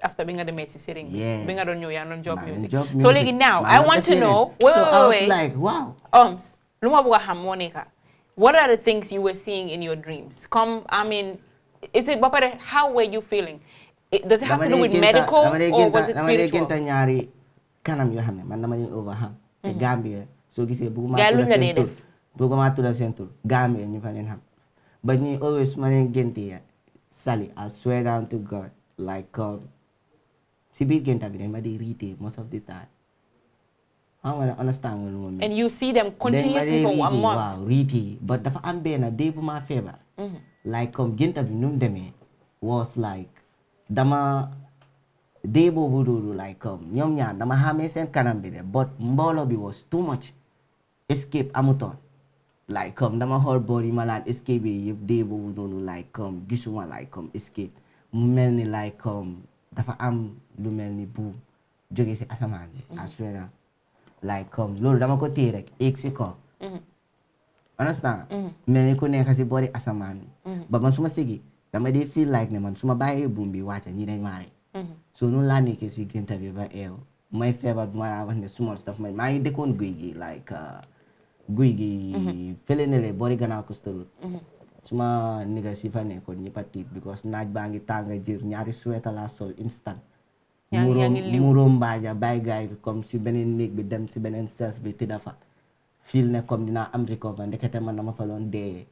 after bi nga bi nga job music so like now I want to know. wait wait wait like, wow. ma bëgg a xam moo what are the things you were seeing in your dreams Come, I mean is it ba how were you feeling. does it have to do with medical or was it spiritual dama dee gënta ñaari kanam yoo xam man dama overham mm-hmm. Gambia. soo gisee bëgguma tudd seen tur bëgguma tudd seen ñu fa leen xam ba ñuy always ma leen génti eh? sali I swear down to God like God um, si biir génta bi dañ ma di riite most of the time I want to understand but dafa am benn day bu ma feebar mm-hmm. like comme um, génta bi nu mu demee eh, was like dama day boobu doodu like comme um, ñoom ñaar dama xamee kanam bi de but mbooloo bi was too much escape amutoon like comme um, dama xool boori ma laan escape yi yëpp dee boobu noonu like comme um, gisuma like comme um, escape mu mel ni like comme dafa am lu mel ni bu jóge si asamaan bi asweera mhm. like ko téye rek eeg si ko understand mhm. mel ni mhm. buum bi wàcca ñi dañ maare so noonu laa nekkee si génta bi ba eew may feebar bu ma laa wax stuff man maa ngi dëkkoon guy gi uh, guy gi. Mhm. fële ne le boori gannaaw kostarul. Mhm. suma nigga si fa nekkoon because naaj baa ngi tàng jër ñaari sweater laa sol instant. yaa ngi yaa ngi liw si beneen néeg bi dem si beneen self bi ti dafa fil ne comme dinaa am recover ndekete man dama fa doon dee.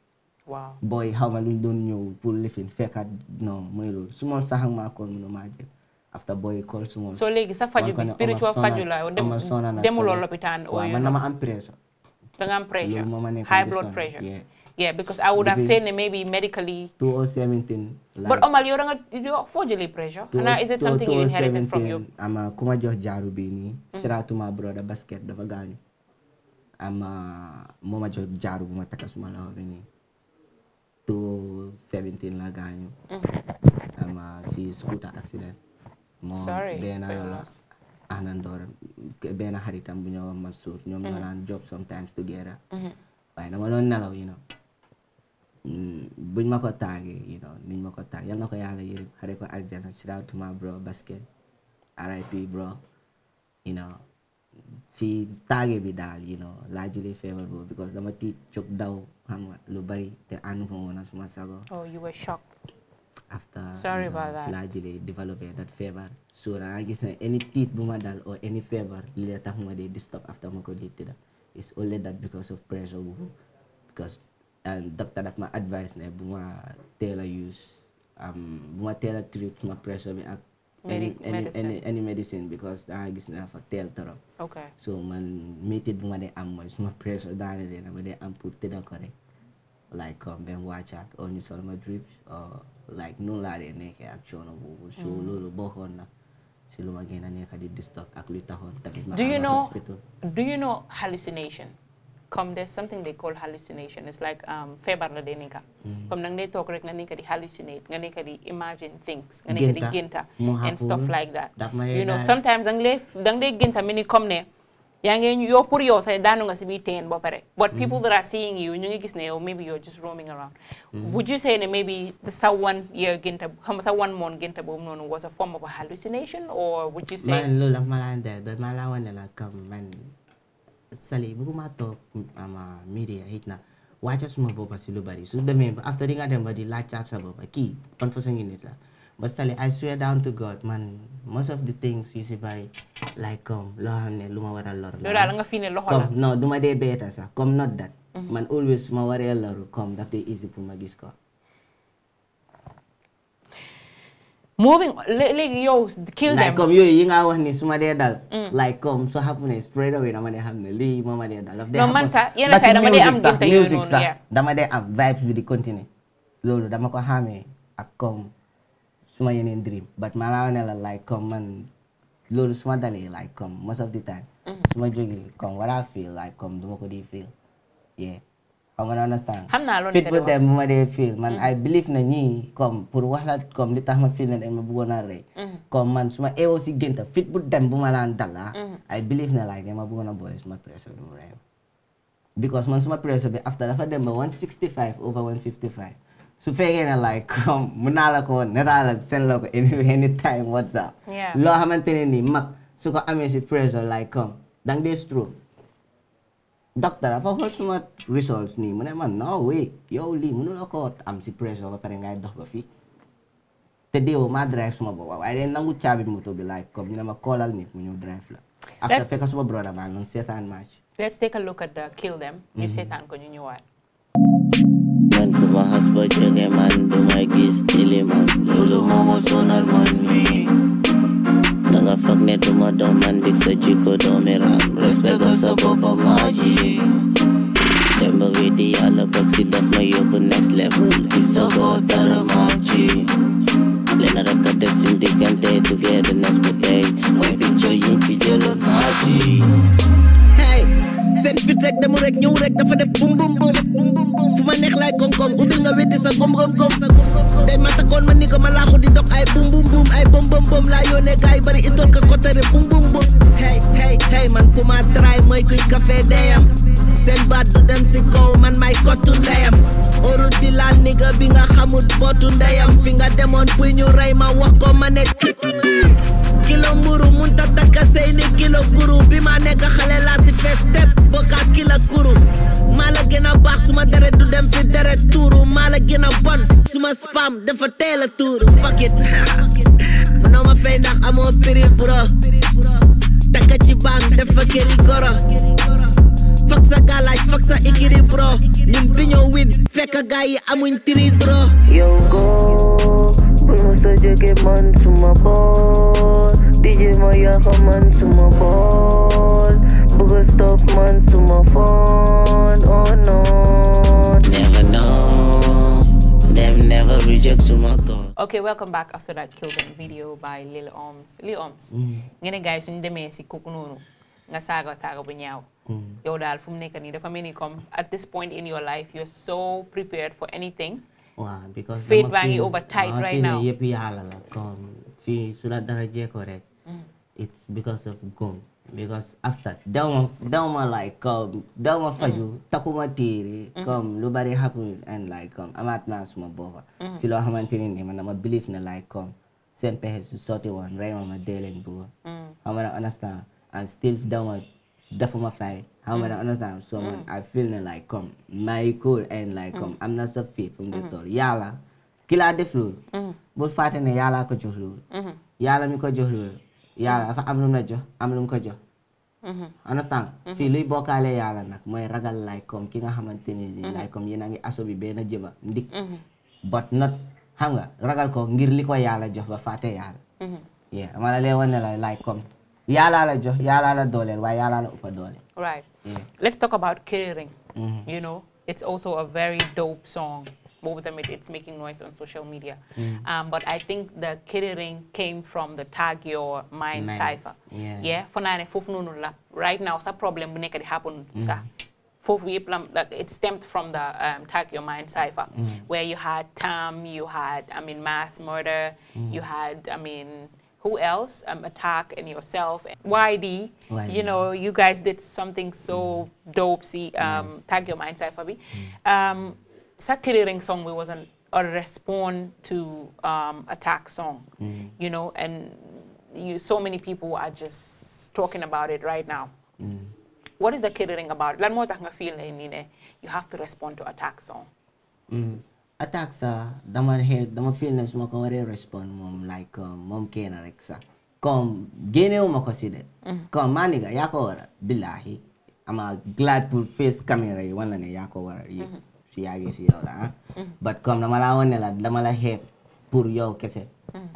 waaw booy xaw ma luñ doon ñëw pour lifin fekkat non mooy loolu su ma sax ak maa kool mënu maa jël after booy kool su ma. soo léegi sa faju bi dengan pressure, high blood pressure. Yeah. Yeah, because I would have seen it maybe medically. 2017. Like, but Omar, you're not you forgery pressure. And is it something you inherited from you? Oh ama kuma joh jaru bini. Mm. Siratu ma brother basket vagani. I'm Ama mama joh jaru buma taka suma bini. 2017 la I'm Ama si scooter accident. Mo Sorry. Dena, àndandooram benn xaritam bu ñëwoon Mansour ñoom ñoo eh. naan job sometimes together eh. waaye dama doon nelaw you know mm, buñ ma ko taagee you know niñ ma ko taag yal na ko yàlla yërëm xare ko aljana shout to bro basket RIP bro si taage bi daal you know laa because dama tiit jóg daw xam lu bari te ànd fa woon suma sago oh you shocked after sorry about that laa so I get any teeth, bu or any fever, li la they ma stop after my ko dee it's only that because of pressure because and doctor daf my advice ne bu ma use um ma teel treat my pressure me ak any any any medicine because I get ne dafa teel Okay. so man métit bu ma dee am mooy pressure daane dee na ma dee am pour tëdda ko like um, Ben Wachak or New Solomon Drips or like no Nulare Neke Action or so mm. Lulu Bohona. Do you know hospital. Do you know hallucination? Come there's something they call hallucination. It's like um fever la deni ka. Hmm. Come nang they talk rek ngani kadi hallucinate, ngani kadi imagine things, ngani kadi ginta, ginta and stuff like that. you know sometimes ang le dang le ginta mini come ne yaa ngi yow pour yow say danu nga sibi ten bo pare but mm-hmm. people that are seeing you ñu ngi gis ne maybe you're just roaming around mm-hmm. would you say that maybe the one year ginta xam sa one month ginta bo noonu was a form of a hallucination or would you say man lola mala ande but mala ma la comme man sali ma to ama media hitna. na wàcca suma bo si bari su demee after di nga dem ba di laajcaat sa boppa ki ban façon ngi nit la ba sali I swear down to God man most of the things yu bari like comme um, loo xam ne lu ma war a lor la. loolu daal nga fi ne loxo la comme non ma dee beeta sax comme not that. Mhm. man always su ma waree loru comme daf dee easy ma gis ko. moving léegi yooyu yi nga wax ni su ma dee dal. Mm. like comme so happiness straight away dama dee xam ne lii moo ma dee dal. daf dee am man sax yenn saa dama dee am music sax dama dee am vibe bi di continuer loolu dama ko xamee ak comme. yang in dream but malah ne la like comment lulus semua tadi like com most of the time mm-hmm. Semua juga com what I feel like com duma kau di feel yeah kamu nga understand kamu naa fit buat feel man mm. I believe na ni comme pour wax la comme li ma feel na dañ ma nare mm. com man semua eewoo si genta fit buat dem bu malah dala mm. I believe na like dañ ma bëggoon pressure bi mu because man semua pressure be after dafa dem ba 165 over 155 su fekkee like comme ko netala la seen ko any time whatsapp loo xamante ne ni mak su ko si pressure like comme um, dang dee true doctor dafa xool suma results ni mu man no way yow lii lo ko am si pressure ba pare ngay dox ba fi te déewu ma drive suma booba waaye den nangu caabi moto bi like comme um, ñu ma al ni mu ñëw drive la after fekk suma brother man non setan match let's take a look at the kill them ñu mm-hmm. setan ko ñu বাহাস বৈচকে মান তোমায় কিস দিলে মান লুলু মোমো সোনার মান মি Nanga fuck ne tuma doman dik sa chiko ram. Respect sa my maji Temba vidi ala paksi daf ma yo next level Isa go taramachi Lena rakate sindikante together next putay Mwe pincho yin pijelo naji Mwe pincho yin pijelo naji set fi trek demu rek ñew rek dafa def bum bum bum bum bum bum fu ma neex laay kom koom ubbil nga weddi sa gom gom gom day ma takon ma ni ko ma laaxu di dok ay bum bum bum ay bom bom bom la yone gay yi bari itoon ka kotere bum bum bum hey hey hey man ku ma try mooy kuy café deyam sen baat du dem si ko man may kottu ndeyam oru di laal niga bi nga xamut botu ndeyam fi nga demone puy ñu ray ma wax ko ma ne kilo muru munta takka ini kilo guru bima nega nekk si fee boka kilo kila kuru malagi la suma dere du dem fi dere tuuru malagi la bon suma spam dafa fa tele tuuru fuck it mënoo ma fay ndax amo piri bro taka ci baam fa keri goro fuck sa fuck sa ikiri bro nim biño win fek gaa yi amuñ tiri dro yo go bul sa jóge suma Bitches må jeg få mand til mig stop mand til mig phone Oh no Never know they never reject to my god Okay, welcome back after that Kilburn video by Lil Oms Lil Oms You mm. ne guys suñu demee to kooku noonu nga saaga saaga bu ñaaw mm. yow daal fu mu nekk nii dafa mel ni at this point in your life you're so prepared for anything Wow, because faith baa ngi over tight right now yëpp yàlla la comme fii su la dara jeekoo rek it's because of gum because after dama dama like um dama mm. faju mm. takuma tiri mm. Mm-hmm. comme lu bari happen and like um amat na suma bofa mm. Mm-hmm. si lo xamanteni ni man dama believe na like um sen pexe su soti won ray ma de len bu mm. how man understand and still dama defuma fay how man mm. understand so man mm. i feel na like um my cool and like mm. um mm. i'm not so fit from the mm-hmm. mm. tor yalla kila def lolu mm. bu fatene yalla ko jox lolu mm -hmm. yalla mi ko jox yàlla dafa am lu mu la jox am lu mu ko jox. Mm-hmm. understand mm-hmm. fii luy bokkaale yàlla nag mooy ragal lay comme ki nga xamante ni nii mm-hmm. lay comme yéen a ngi aso bi benn jëba ndik but not xam nga ragal ko ngir li ko yàlla jox ba fàtte yàlla yeah ma la lay wan ne la lay comme yàlla la jox yàlla la dooleel waaye yàlla la uppa dooleel let's talk about caring you know it's also a very dope song both of them, it, it's making noise on social media. Mm. Um, but I think the catering came from the tag your mind Nine. cipher. Yeah. yeah. For nine, right now, it's a problem when it happen, sir. Mm. Um, it stemmed from the um, tag your mind cipher, mm. where you had Tam, you had I mean mass murder, mm. you had I mean who else um, attack and yourself YD, YD. You know you guys did something so mm. dope. See um, yes. tag your mind cipher. Mm. Um, circulating song we was an, a response to um, attack song, mm. you know, and you so many people are just talking about it right now. Mm. What is the catering about? Let mo tanga feel nine eh. you have to respond to attack song. Mm. Attack sa dama head dama feel na suma respond mom like uh, mom kena reksa. Kom gene mo kaside. Mm. Kom maniga yako ora bilahi. I'm a glad to face camera you want yako ora. Mm mm-hmm. सियागे सी ah. mm. But but but कम नमला आवन नेला नमला हे पुर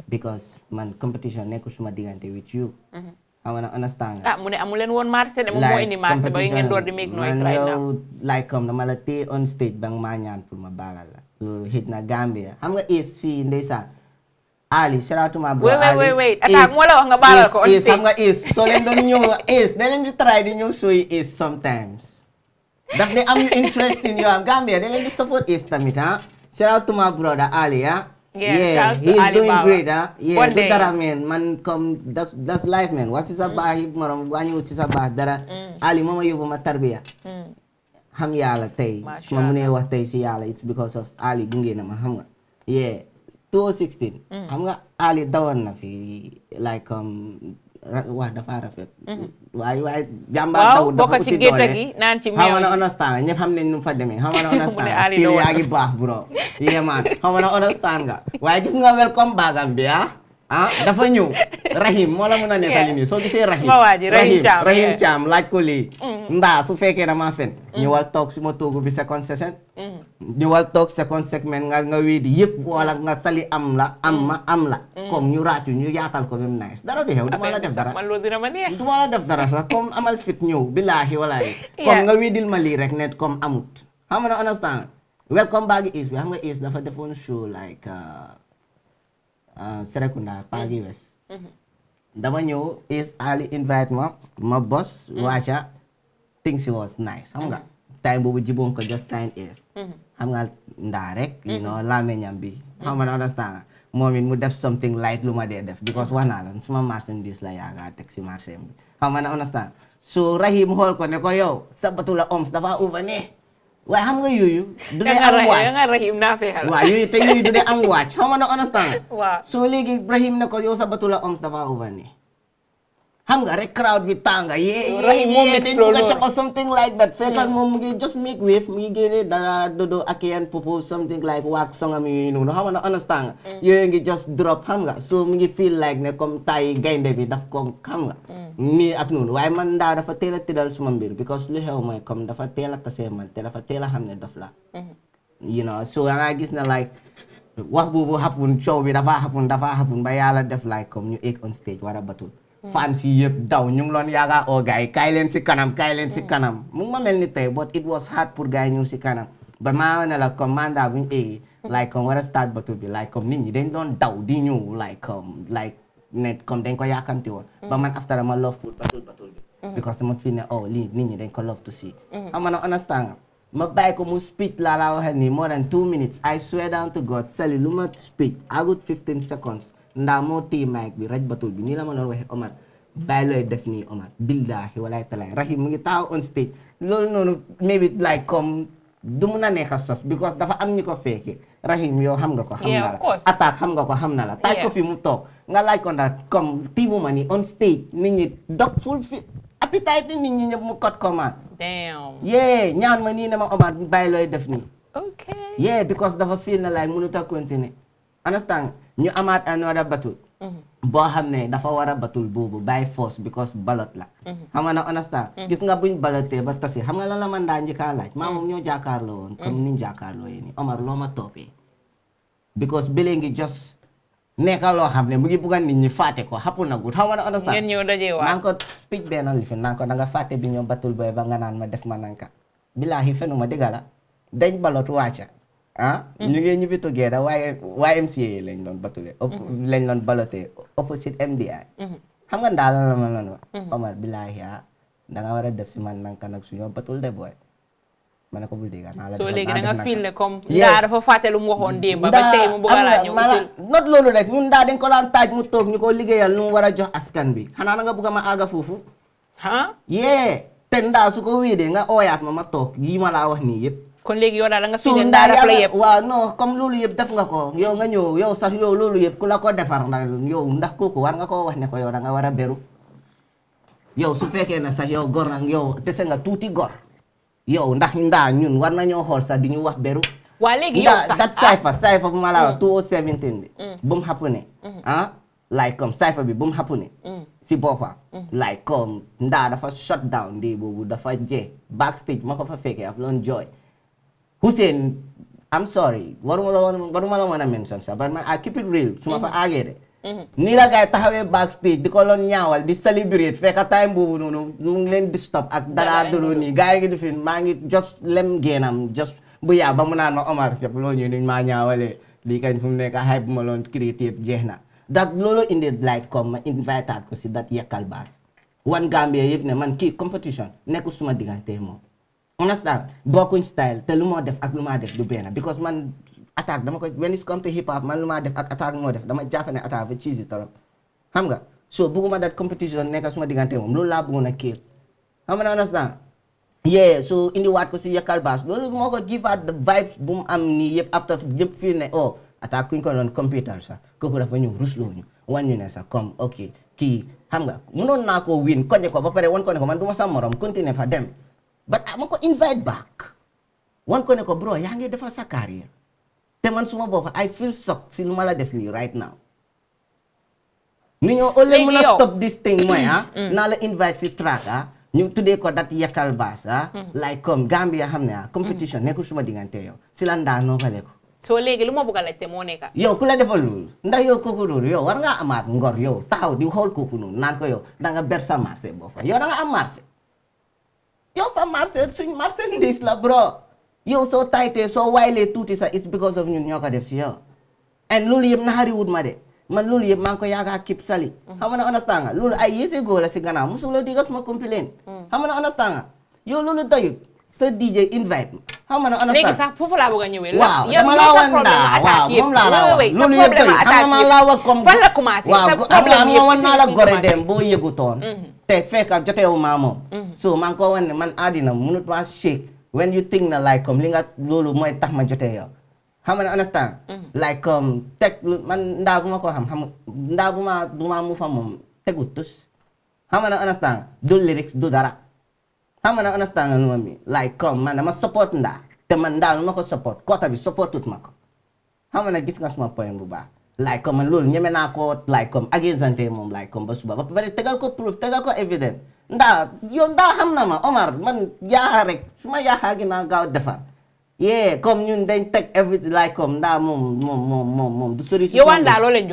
because man competition ne kusuma diganti with you awana mm-hmm. understand ah mune amulen won marse de mo ini marse ba ngeen door di make noise right now like come la te on stage bang ma ñaan pour ma balal la lolu hit na gambia xam nga is fi ndeysan Ali, shout out to my bro. Wait, wait, wait, wait. Ata, mo la wax nga balal ko on stage. Is, xam nga is. So len doon ñew is, da len di try di ñew show is sometimes. daf ne am interest in your Gambia da leen di support is tamit ah. shout to my brother Ali ah. yeah, yeah doing great ah. yeah dara man man comme that's life man wa si yi morom wàññiwul si sa dara. Mm. Ali moom a ma tarbiya. xam mm. yàlla tey ma mu ne wax tey si yàlla it's because of Ali gunge na ma xam nga yeah 2016. Mm. xam nga Ali dawoon na fi like um, waaw dafa rafet. waaye mhm. waaye jàmbaar daw dafa uti gi naan ci meew. xaw na understand ñëpp xam nañ nu fa demee xaw ma na understand style yaa ngi baax bro. yéemaan xaw ma na understand nga waaye gis nga welcome baagam bi ah. ah dafa ñëw rahim mo la mëna a ni so soo rahim rahim rahim cham laaj ko li ndaa su fekkee damaa fen ñëwal toks suma togu bi 57 segment ñëwal toog second segment nga nga wala nga sali am la am ma am la comme ñu raacu ñu yaatal ko même nice dara di xew duma la def dara duma la def dara sax comme amal fit ñew billahi wallahi comme iya. nga wéedil ma li rek net comme amut xam nga understand welcome back is bi xam nga is dafa defone show like uh, Serekunda Pagi West dama ñëw is Ali invite ma ma boss waaca things was nice xam nga time boobu jiboon ko just sign is xam nga ndaa rek you know bi xam nga understand moom mu def something light lu ma dee def because wax naa la suma marchandise la yaaga teg si marché bi xam nga understand Rahim xool ko ne ko yow sabatu oms dafa over Wah, ham nga yooyu. du dee am waaj nga rahim na fee hal. waaw yooyu te yooyu du dee am waaj xaw ma na understand. waaw soo léegi Brahim ko yow dafa over xam nga rek crowd bi tànga yee yee dañ bugg something like that fekkal hmm. moom mu ngi just make wave mu ngi génnee dara dodo ak yeen propose something like waak songam yooyu noonu xam nga understand nga hmm. yooyu ngi just drop xam nga so mu ngi feel like ne comme tay gaynde bi daf ko xam nga hmm. nii ak noonu waaye man daa dafa teel a tëddal suma mbir because lu xew may comme dafa teel a man te dafa teel a xam ne dof la you know so nga gis na like wax boobu xapun coow bi dafa xapun dafa xapun ba def like comme ñu egg on fans yi yëpp daw ñu ngi loon yaagaa oo oh, gars yi kaay leen si kanam kaay leen si mm. kanam mu ngi ma mel ni tey but it was hard pour gars yi si kanam ba maa ne la comme a bu ñu eegi mm. like comme um, war a start bato bi like comme um, nit ñi dañ doon daw di ñëw like comme um, like ne comme dañ ko yaakamti woon mm. ba man after ma love pour batul batul bi because dama fii ne oh lii nit ñi dañ ko love to see ama na understand nga ma bàyyi ko mu speech la waxee nii more than two minutes I swear down to God sali lu ma speech agut 15 seconds ndaa moo ti mic bi raj batul bi nii la ma doon waxee Omar bàyyi looy def nii Omar billaahi walaay talaay Rahim mu ngi taxaw on stage loolu noonu maybe like comme du na a nekk sos because dafa am ñi ko fekke Rahim yo xam ga ko xam na la attaque xam nga ko xam na la taaj ko fi mu toog nga laaj ko ndax comme tiimu ma ni on stage nit ñi dog full fi appétit nit ñi ñëpp mu code commande yee ñaan ma nii ne ma Omar bàyyi looy def nii ok yee because dafa feel na laay mënut a continuer understand ñu amaat en wara batul bo xam dafa wara batul boobu by force because balot la xam nga na understand gis nga buñ baloté ba tassi xam nga lan la man da njëkkaa laaj maa ñoo jaakarlo won comme niñ yi ni Omar lo ma because bële ngi just nekka lo xam ne mu ngi bugga nit ñi faté ko xapu na gut xam nga na understand ñoo dajé wa waa naa ko speech benn lifin ko da nga faté bi ñoo batul boy ba nga naan ma def ma nanka billahi fenuma dañ balot wàcca ah. Mm. ñu ngi ñu fi together waaye YMCA lañ doon batule. lañ doon balote opposite MDI. xam nga ndaala la ma noonu. Omar billahi ah, war a def si man nanka nag suñu batul de booy. ma ne ko bul dégg naa ne comme. ndaa dafa fàtte lu mu waxoon démb ba tey mu bëgg laa ñëw si not dañ ko laan taaj mu toog ñu ko liggéeyal lu mu war a jox askan bi xanaa na nga bëgg a ma àgga foofu. ah. yee ndaa su ko dee nga ooyaat ma ma toog yii ma laa wax nii yëpp. kon léegi yow daal da nga fi ne daara comme loolu yëpp def nga ko yow nga ñëw yow sax yow loolu yëpp ku la ko defar ndax yow ndax kooku war nga koo wax ne ko yow nga war a beru yow su fekkee ne sax yow gor nag yow dese nga tuuti gor yow ndax ndaa ñun war nañoo xool sax di ñu wax beru waa léegi yow ah. bu ma la wax 2017 mm. bi mm. bu mu xapu ne mm-hmm. ah like comme cypher bi bu mu xapu ne mm. si boppa like comme ndaa dafa shut down di boobu dafa jee backstage ma ko fa fekkee af loon jooy Hussein am sorry waruma war waruma la mën a mention sax but man I keep it real su ma fa mm-hmm. aagee de. Mm-hmm. nii la gars yi taxawee backstage di ko loon ñaawal di celebrate fekk time boobu noonu mu ngi leen di stop ak dara dodo nii gars yi ngi di fi maa ngi just lem géenam bu yaa ba mu naan ma Omar jëpp loo ñu niñ maa ñaawalee lii kañ fu mu nekk bu ma loon créé jeex na dat loolu indi like comme ma invité ko si dat yekkal baas wan a yëpp ne man kii competition nekku suma diggante moom understand bokkuñ style te lu moo def ak lu maa def du benn because man attaque dama ko when it come to hip hop man lu maa def ak attaque moo def dama jàpp ne attaque fa cheesy trop xam nga so bëgguma dat competition nekk suma diggante moom loolu laa bëggoon a kiir xam nga understand yeah so indiwaat ko si yëkkal baas loolu moo ko give out the vibes bu mu am nii yëpp after yëpp fii ne oh attaque kuñ ko doon computer sax kooku dafa ñëw rusloo ñu wan ñu ne sax comme ok kii xam nga mënoon naa koo win koje ko ba pare wan ko ne ko man du ma sa morom continuer fa dem but going to invite back wan ko ko bro yaa ngi defar sa carrière te suma bopp I feel shocked si lumala def ni right now ni ñoo ole mën stop this thing mo ya. naa la invite si track ah ñu today ko dat yakal baas ah mm. like kom, Gambia ham mm. ne competition neku suma dingan teyo. si la no noo ko So lege, lu ma bëgg a laajte moo nekk yow ku la defal yo. ndax yow kooku yo. yow ngor yo. taxaw di hol kooku noonu naan ko yow da nga ber sa marché Yo nga yow sa marché suñ marchandise la bro yow soo taytee soo waylee tuuti sa it's because of ñun ñoo ko def si yow and loolu yëpp naxariwut ma de man loolu yëpp maa ngi ko yaakaar kip sali mm-hmm. xam nga ne understand nga loolu ay yéese góor la si gannaaw mosuloo di gas ma complain mm-hmm. xam nga ne understand nga yow loolu doyul sa DJ invite ma xam nga laa bëgg a ñëwee waaw dama laa wan daa waaw moom laa la wax loolu yëpp doy xam nga ma laa wax comme fan la commencé waaw xam gore dem boo yëgu toon mm-hmm. te fekka joteewu maa moom mm-hmm. so maa ko wan man àddina munut maa shake when you think na like comme um, li nga loolu mooy tax ma jote yow xam nga ne understand mm-hmm. like comme um, teg man ndaa ko xam xam ndaa mu fa moom tegu tus xam nga ne understand du lyrics du dara xam nga ne understand nga nu ma mi like comme um, man dama support ndaa te man ndaa nu ko support kota bi supportut ma ko xam gis nga suma poème bu baax laaj ko man loolu ñeme naa koo laaj ko ak yéen sant moom laaj ko ba suba ba tegal ko proof tegal ko évident ndaa yow ndaa xam ma Omar man yaaxa rek su ma yaaxaa gi naa gaaw defar yee comme ñun dañ teg everything laaj ko ndaa moom moom moom moom moom du sori si ma ndaa loolu lañ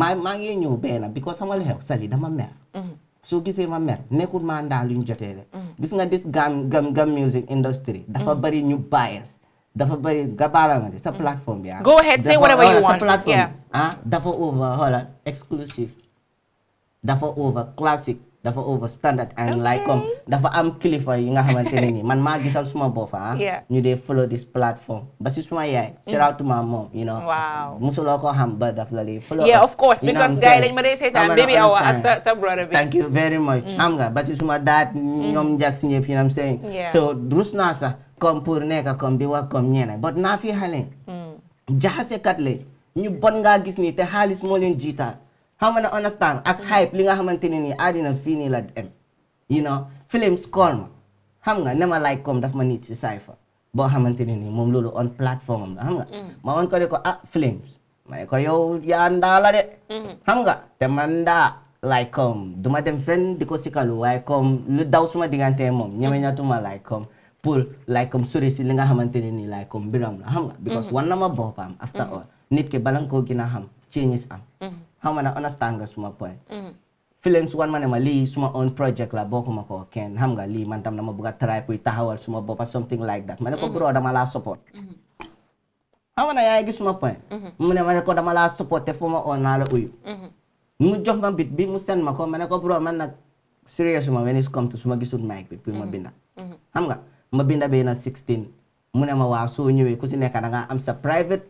maa maa ngi ñëw benn because xamal xew sali dama mer mm-hmm. soo gisee ma mer nekkul maa ndaa luñ jotee de mm-hmm. gis nga dis gam gam gam music industry dafa mm-hmm. bari ñu bias dafa bari ga baaral ma kan? sa hmm. platform ya go ahead say whatever you oh, want sa platform ah dafa over hola, exclusive dafa over classic dafa over standard and like comme dafa am kilifa ah, yi nga xamanteni ni man magis gisal suma bof ah. ñu dey follow this platform ba ci suma yaay. shout to my mom you know. Wow. musuloo ko xam ba daf lay. follow yeah of course because guy dañ ma say seetaan baby awa ak sa sa brother bi. thank you very much. xam nga ba ci suma dad ñom jax ñep I'm saying. so rus naa ah, comme pour nekk comme di wax comme ñeneen but naa fi xale. Hmm. jaxasekat le ñu bon ngaa gis ni te xaalis moo leen jiitaal xam nga ne understand ak hmm. hype li nga xamante ne nii àddina fii nii la dem. you know films call ma xam nga ne ma like comme daf ma nit si cypher boo xamante ne nii moom loolu on plateforme am la hmm. ma on ko ne ko ah films ma ne ko yow yaa ndaa de. xam nga te man ndaa like comme du dem fenn di ko sikalu waaye comme lu daw suma diggante moom ñeme ñatuma like comme. Um, um, mm-hmm. ma boppam after mm-hmm. all nit ki bala nga koo gën a xam changes am xam nga na understand nga suma point mm-hmm. films wan ma ne ma lii suma own project la bokkuma ko kenn xam nga lii man tam dama bëgg a try pour taxawal suma a something like that ma ne ko bro a laa support xam a yaay gis suma point mu ne ma ne ko dama a supporté fu ma oon naa la uyu mu jox ma serious ma when come to suma gisul mic bi pour ma binda ma binda benn 16 mu ne ma waaw soo ñëwee ku si nekk da am sa private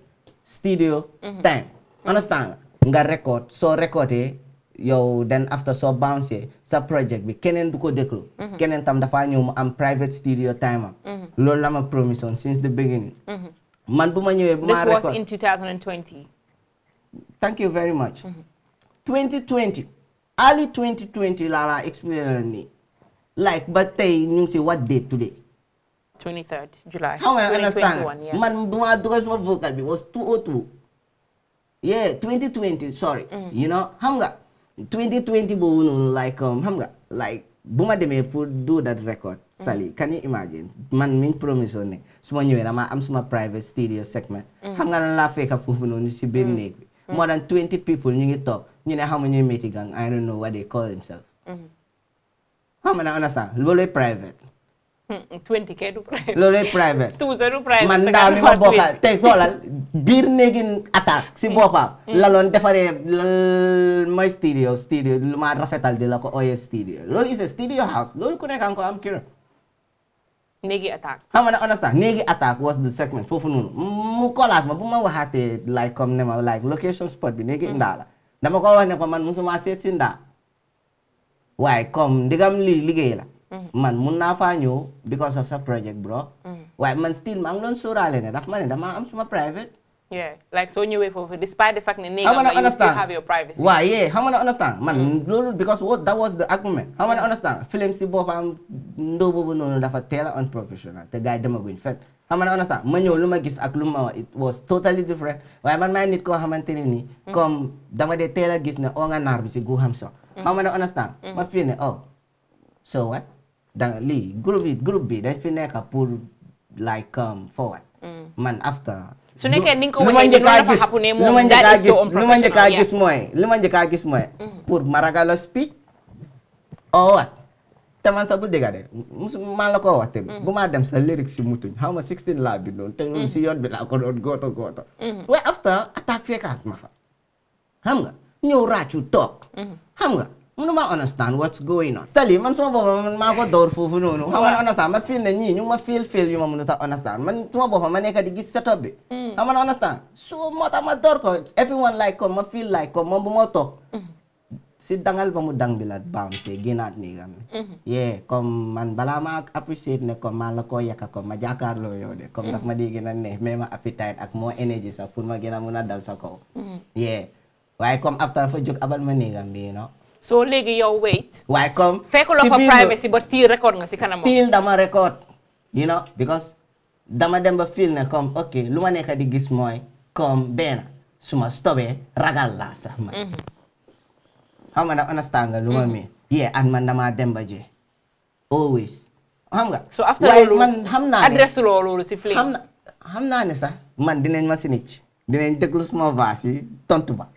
studio mhm. time understand nga record soo recordé yow then after soo bouncé sa project bi keneen du ko déglu mhm. keneen tam dafaa ñëw mu am private studio time am mhm. loolu la ma promission since the beginning man bu ma ñëwee bu ma record this was in 2020 thank you very much 2020 early laa laa experience like ba tey ñu si wa date today 23rd July. How I understand? Yeah. Man, my educational vocal It was 202. Yeah, 2020, sorry. Mm. You know, hamga 2020 bo like um hamga like buma demee put do that record mm. Sally can you imagine man miñ promise woon ne su ma ñëwee dama am suma private studio segment xam mm. nga lan laa fekka foofu noonu si biir mm. néeg bi more than twenty people You talk. You know how many méti gang I don't know what they call themselves How nga na understand Lolo private twenty kay private. loolu private. private. man daal li ma bokkaat tey xoolal biir néegi attaque si boppam. la loon la mooy studio studio lu ma rafetal di la ko oyee studio loolu is a studio house loolu ku nekk an am kii néegi attaque. xam nga understand néegi attaque was the segment foofu noonu mu kolaat ma bu ma waxaatee like comme ne ma like location spot bi néegi ndaa la dama ko wax ne ko man musuma seet si ndaa waaye comme ndigam lii liggéey la. Mhm. man mun naa faa ñëw because of sa project bro. Mhm. waaye man still maa ngi doon sóoraale ne ndax ma ne damaa am suma private. yeah ma soo ñëwee foofu despite the fact ne nee ma you still have your privacy. waaw yeah xam nga understand man mhm. loolu because that was the argument. xam nga understand a te gars yi demaguñ fekk. xam understand ma ñëw lu ma gis ak lu ma it was totally different waaye man maay nit koo xamante ne nii. comme dama dee teel a gis ne oo nga naar bi si gu so. xam ma fii ne oh so what. da lii groupe bi groupe bi dañ fi nekk pour like come um, forward. Mm. man after. su nekkee ni nga ko waxee noonu lu ma njëkk a gis mooy lu ma njëkk a gis mooy. Mm-hmm. pour maragala speech. oo wat te man sax bu dégg de musu maa la ko wax tamit. Mm-hmm. bu maa dem sa lyrics si mutuñ xaw ma 16 laa bi noonu. te mm-hmm. si yoon bi laa ko doon góoto góoto. waaye after attaque fekkaat ma fa. xam nga ñëw raacu toog. xam nga. Mau mau understand what's going on. Sali, man tuma bofa man ma dor fufu no no. Hawa understand, ma feel na ni nyu ma feel feel yu ma mun ta understand. Man tuma bofa man ka digi setup be. Mau mau understand. So mau ta ma dor ko everyone like ko ma feel like ko bu mo to. Mm. Si dangal ba mo dang bilad bam se ginat ni gam. Mm-hmm. Yeah, kom man bala ma appreciate ne kom man la ko yaka kom ma jakar lo yo de. Kom tak mm. ma digi na ne me ma appetite ak mo energy sa pour ma gina mun dal sa ko. Mm-hmm. Yeah. Why come after fo juk abal man ni gam be no. soo léegi yow wait. waaye comme fekk loo fa privacy but still record nga si kanam. still dama record. you know because dama dem ba feel ne comme ok lu ma nekk di gis mooy comme benn su ma stopé ragal la sax na mhm. xam understand nga lu ma mi. Mhm. yeah ak man dama dem ba je always. xam nga so after man xam naa ne si Flings. xam naa ne sax man dinañ ma si dinañ déglu suma vaas yi tontu ba.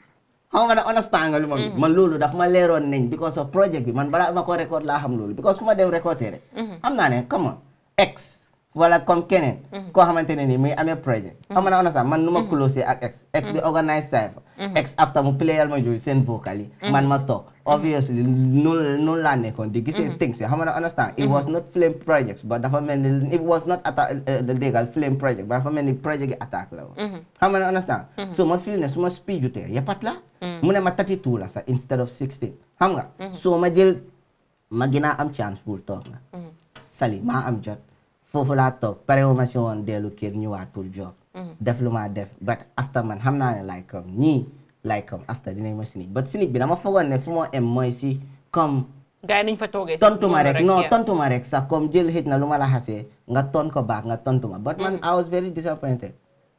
xam nga ne understand nga lu ma man loolu daf ma leeroon nañ because of project bi man balaa ma ko record laa xam loolu because su ma dem recorder rek mm-hmm. xam naa ne come wala comme keneen. Mhm. koo xamante ne nii muy amee projet. Mhm. xam nga na sax man nu ma mhm. close a ex. ex after mu playal ma jooju seen vocal man ma toog obviously noonu noonu laa nekkoon di gisee things yi xam a understand it was not flame projects but dafa mel ni it was not attack eh, eh, the project ba dafa mel ni project yi la woon. xam a understand so ma feel ne su ma speed ju tee yëppat la. mu ne ma thirty two la instead of sixteen xam nga. so ma jël ma gën a am chance pour toog na. sali maa am jot. foofu laa toog pare wu ma si woon dellu kër ñëwaat pour job mhm. def lu ma def but after man xam naa ne like comme um, ñii like comme um, after dinañ ma sinig but sinig bi dama foogoon ne fu moo em mooy si comme gaa yi nañ fa toogee tontuma rek non na lu ma la xasee nga ton ko baax nga tontuma but man mhm. I was very disappointed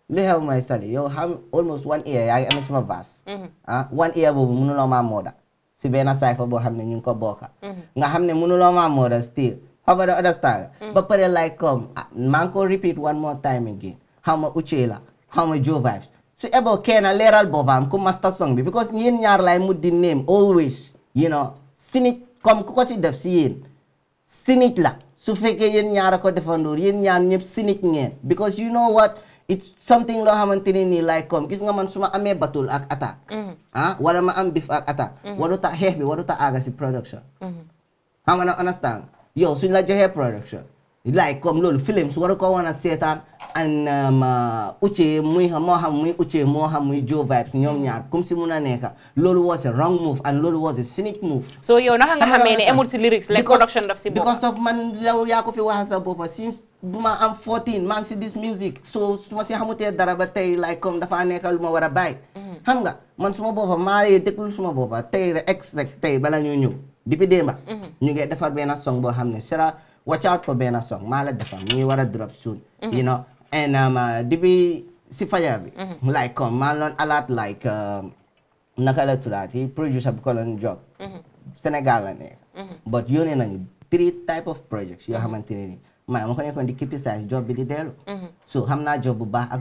lu xew may sali yow xam almost one year yaa ngi amee suma vase mhm. ah one year boobu mënuloo maa mooda si benn saay fa boo xam ne ñu ngi ko booka nga xam xam nga understand ba pare like comme um, uh, maa ngi ko repeat one more time again xam nga Uchela xam nga Joe Vibes su ebo leeral boppam ku master song bi because yéen ñaar lay mu di name always you comme ku ko si def si yéen sinit la su fekkee yéen ñaar a ko defandoor yéen ñaar ñëpp sinit ngeen because you know what it's something loo xamante ne nii like comme um, gis nga man su ma amee batul ak attaque mm. ah wala ma am bif ak attaque mm-hmm. waru ta xeex bi waru ta aaga si production xam mm-hmm. nga understand yow suñ la joxee production like comme loolu film su war ko woon a seetaan an uccee muy moo xam muy uccee moo xam muy Joe Vibes ñoom ñaar comme si mun a nekka loolu was a wrong move and loolu was a cynic move so yow naka nga xamee ne amul si lyrics like production daf si man law yaa ko fi waxa sa boppa since bu ma am 14 maa ngi si this music so su ma si xamutee dara ba tey like comme dafa lu ma war a bàyyi mm-hmm. xam nga man suma boppa maa déglu suma boppa tey rek ex rek tey bala ñu ñëw depuis démba mhm. ñu ngi defar benn song boo xam ne sera watch out for benn song maa la defar ñu ngi war a drop soon mhm. you know and um, uh, depuis si fajar bi mhm. like comme maa loon alert like um, naka la tulaati producer bu ko loon job Sénégal la nekk but yónnee nañu three type of projects yoo xamante ne ni maanaam ma ko nekkoon di criticize job bi di dellu so xam naa job bu baax ak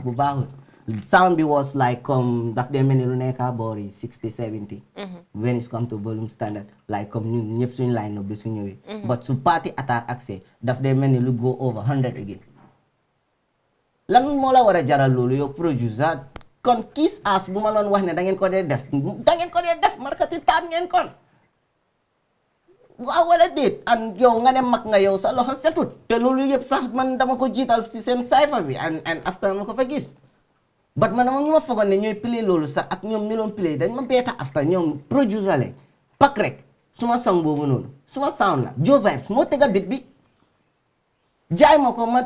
sound bi was like comme daf dee mel ni lu nekka boor yi sixty seventy mm-hmm. when it's come to volume standard like comme um, ñun ñëpp su ñëwee mm-hmm. but su party attack accès daf dee mel ni lu go over hundred again lan moo la war a jaral loolu yow producer kon kiis as bu ma loon wax ne da ngeen ko dee def da ko dee markati taam ngeen kon waaw wala déet an yow nga ne mag nga yow sa loxo setut te loolu yëpp sax man dama ko jiital ci seen cypher bi an an after ma ko fa gis but man moom ñu ma foogoon ne ñooy play loolu sax ak ñoom ñu doon play dañ ma beeta after ñoom producer lañ pak rek suma song boobu noonu suma sound la Joe Vibes moo tega bit bi jaay ma ko ma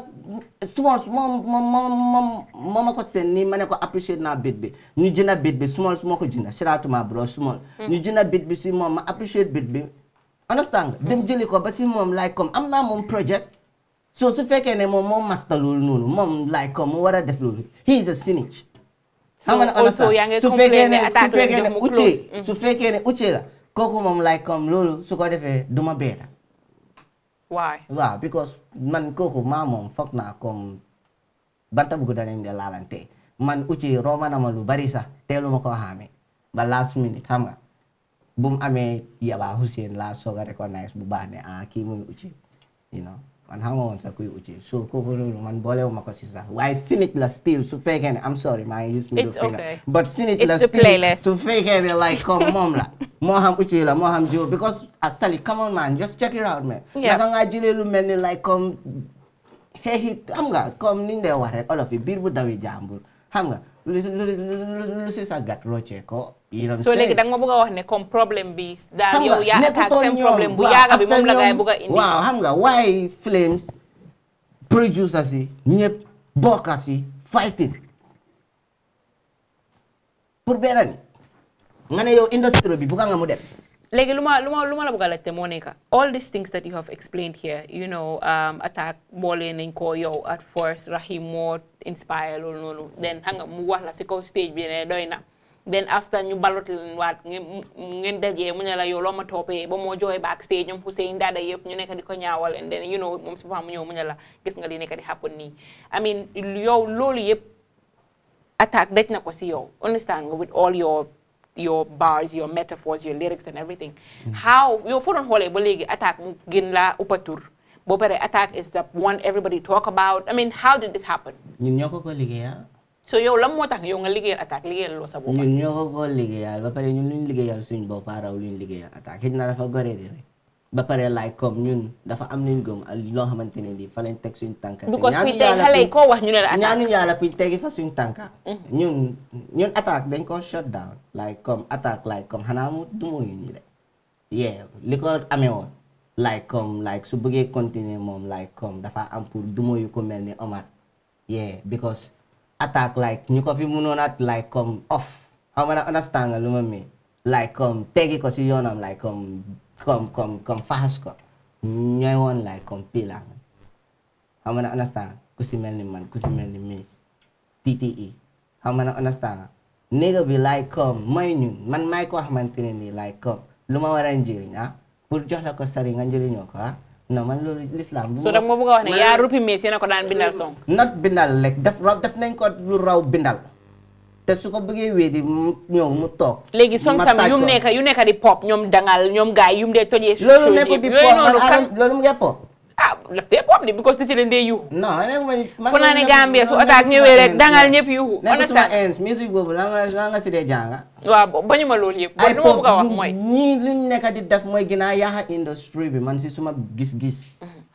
Smalls moom moom mom ma ko seen nii ma ne ko appreciate naa bit bi ñu jënda bit bi Smalls moo ko jënda siraatuma bro Smalls ñu jënda bit bi si moom ma appreciate bit bi understand hmm. dem jëli ko ba si moom like comme am naa moom project so su fekkee ne moom moom masta loolu noonu moom like comme mu war a def loolu he is a cynic. xam nga ne su fekkee ne su fekkee ne uccee la kooku moom like comme loolu su ko defee du ma beeta. waay because man kooku maa moom foog naa comme banta bu gudda nañ de man uccee rooma na ma lu bari sax teelu ma ko xaame ba last minute xam nga bu mu amee yaba Hussein laa soog a bu baax ne ah, kii muy uccee man xamuma woon sa kuy uci so kooku noonu man boolewu ma ko si sax waaye sinit la still su fekkee ne am sorry maa ngi use middle finger but sinit la still su fekkee ne like comme moom la moo xam uci la moo xam jiw because a sali come on man just check it out man naka nga jëlee lu mel ni like comme xeexi xam nga comme ni dee wax rek olof yi biir bu dawi jàmbur xam nga lu lu si sagat roccee ko so léegi danga ma bëgg a wax ne comme problème bi daal yow yaa attaque seen problème bu yaaga bi moom la ngay bëgg a indi waaw xam nga waaye Flames producers yi ñëpp bokkas yi fighting pour benn nga ne yow industrie bi bëgg nga mu dem like luma luma luma la bugala monica All these things that you have explained here, you know, um, attack bolen in koyo at first rahim more inspire lo no Then hanga muwa la second stage bien doina. Then after ñu balot len wat ngeen dajé mu ñala yo loma topé ba mo joy backstage ñom Hussein dada yep ñu nek di ñaawal and then you know mom sa fam ñew mu ñala gis nga li nek di happen ni. I mean yo lolu yep attack bet na ci yow. Understand with all your your bars, your metaphors, your lyrics and everything. Mm -hmm. How, you furon hole bolegi attack Ginla la upatur. Bobere attack is the one everybody talk about. I mean, how did this happen? Ñun ko liggéeyal. So yow lan moo tax yow nga liggéeyal attack liggéeyal lo sa bopp. Ñun ñoko ko liggéeyal ba pare ñun luñ liggéeyal suñ bopp raw luñ liggéeyal attack. Xit na dafa gore di rek. ba pare laay comme ñun dafa am nañ gëm loo xamante ne nii fa lañ teg suñ tànka. because fii tey xale yi koo wax ñu ne a attaque ñaanuñu yàlla fi tegi fa suñ tànka. Mm-hmm. ñun ñun attaque dañ ko shut down. like comme attaque like comme xanaa mu dumóoyu ñu de. yeah li ko amee woon. like comme su bëggee continuer moom like comme dafa am pour dumóoyu ko mel ni Omar. yeah because attaque ñu ko fi mënoon a like comme off. xaw na understand nga lu ma mi like comme tegi ko si yoonam like comme. comme comme comme faxas ko ñooy woon like comme pila xam nga understand ku si mel ni man ku si mel ni miss TTE xam nga understand bi like comme may ñun man may ko xamante ne nii like comme lu ma war a njëriñ ah pour jox ko sari nga njëriñoo ko ah non man loolu l'islam. so nag moo a yaa rupi miss yéen a ko daan bindal song. not bindal rek def raw ko raw bindal. te su ko bëggee weedi mu ñëw mu toog. léegi son sam yu mu nekk yu nekk di pop ñoom dangal ñoom gaay yu mu dee tojee. suuf yooyu noonu di pop loolu mu ngi pop. ah daf dee pop de because di ci leen dee yuuxu. non man fu naa ne Gambie su otaak ñëwee rek dangal ñëpp yuuxu. honnêtement nekkul musique boobu la nga la nga si dee jànga. waaw bañu ma loolu yëpp. ay pop ñii li ñu nekk di def mooy gën a yàq industrie bi man si suma gis-gis.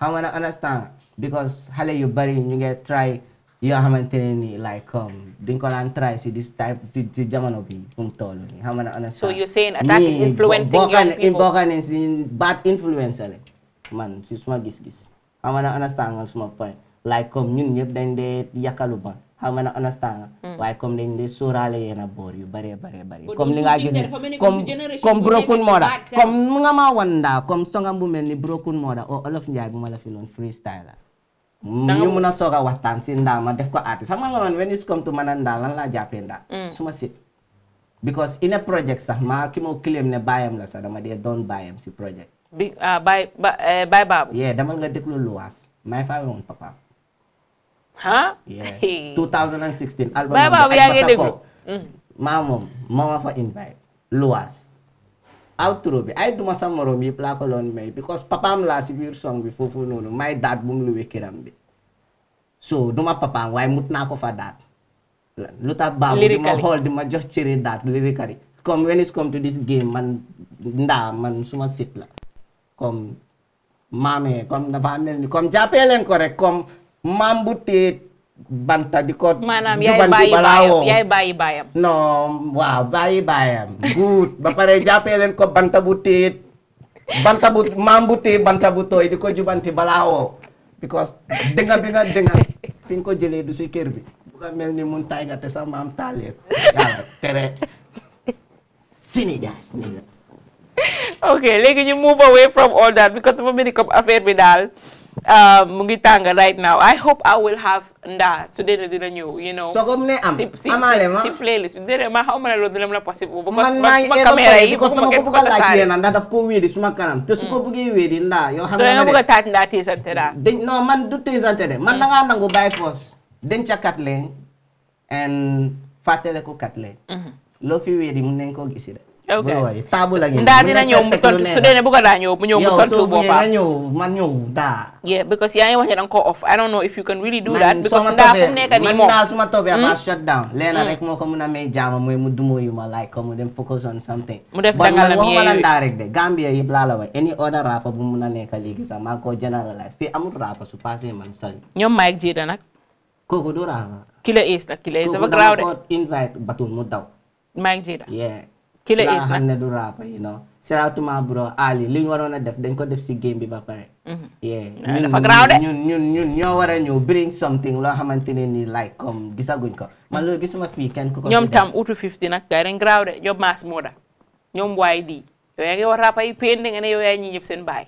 xam nga a understand because xale yu bari ñu ngi try io ni like um ko lang try si this type si si jamano bi pum tolo ni hamana ana so you saying attack is influencing bokan, young people bokan is in bad influence ale man si suma gis gis hamana understand ngal suma point like um ñun ñep dañ de yakalu ban hamana understand mm. why comme dañ de sorale yena bor yu bare bare bare comme li nga gis comme comme broken moda comme nga ma wanda comme songam bu melni broken moda o olof njaay bu ma la filon freestyle ñu mm. mun a soog a waxtaan si ndaa ma def ko artiste xam nga man when it's come to man a ndaa lan laa jàppee ndaa mm. suma sit because in project sax maa ki moo claim ne baayam la sax dama dee doon baayam si project bi ah, baay baay eh, baabu yee dama nga déglu luwaas may faa woon papa baabu yaa ngi déglu mm. maa moom moo ma fa invite luwaas outro bi ay duma sa morom yëpp laa ko loon may because papaam laa si biir song bi foofu noonu may daat bu mu luwee këram bi so duma papaam waaye mut naa ko fa daat lu tax baabu ma xool di ma jox cëri daat lirikari comme when it's come to this game man ndaa man suma sit la comme maamee comme dafa mel comme jàppee leen ko rek comme maam bu téye banta di ko maanaam yaay bàyyi balaawoo yaay bàyyi baayam non waaw bayi bayam good ba pare jàppee ko banta bu banta bu mam bu banta bu tooy di ko jubanti balaawoo because denga bi nga dënga fi ko jëlee du ci kër bi bu ga mel ni mun taay nga te sa mam taalee ya, tere sini jass ni okay ok léegi ñu move away from all that because dafa mel ni comme affaire bi daal mu ngi tàng right now I hope I will have ndaa su dee dina ñëw you know. soogam ne am amaale ma si si si playlist bi déedéet ma xaw ma ne loolu dina la possible. man maa ngi eh, évoqué parce ma ko bëgg a laaj leen ndax daf ko mm. bëggee wéedi ndaa yoo xam ne nga bëgg a taaj ndaa teesante daa. dañ non man du teesante de man mm. dangaa nangu bàyyi foos. denca kat leen and fàttale ko kat leen. Mm-hmm. loo fi wéedi mun nañ koo gisi de. okay. wari tabula ngi nda dina ñow tontu sudene buga da man ñow da yeah because yaay wax nan ko off i don't know if you can really do man, that because nda fu nekk ni mo nda suma tobe mm? ba shut down lena rek moko muna like ko mu focus on something mu def dangal mi yeey nda gambia yeb any other rapper bu muna nekk legi sa man ko generalize fi amul rapper su passé man sali ñom mike jida nak koko do rapper kila is nak kila is dafa graw invite batul mu daw mike jida yeah ki la is nag ne du raapa you know Siratu Mabro Ali li ñu waroon a def dañ ko def si game bi ba pare. Mhm. yeah dafa garaaw de ñun ñun ñun ñoo wara a bring something lo xamante mm. ya ya ne nii like comme gisaguñ ko man loolu gisuma fii kenn ku ko. ñoom tam utu 50 nag gars yi dañ garaaw de ñoom maas moo da ñoom waay di yow yaa ngi wax raapa yi peen da nga ne yow yaa ñii ñëpp seen baay.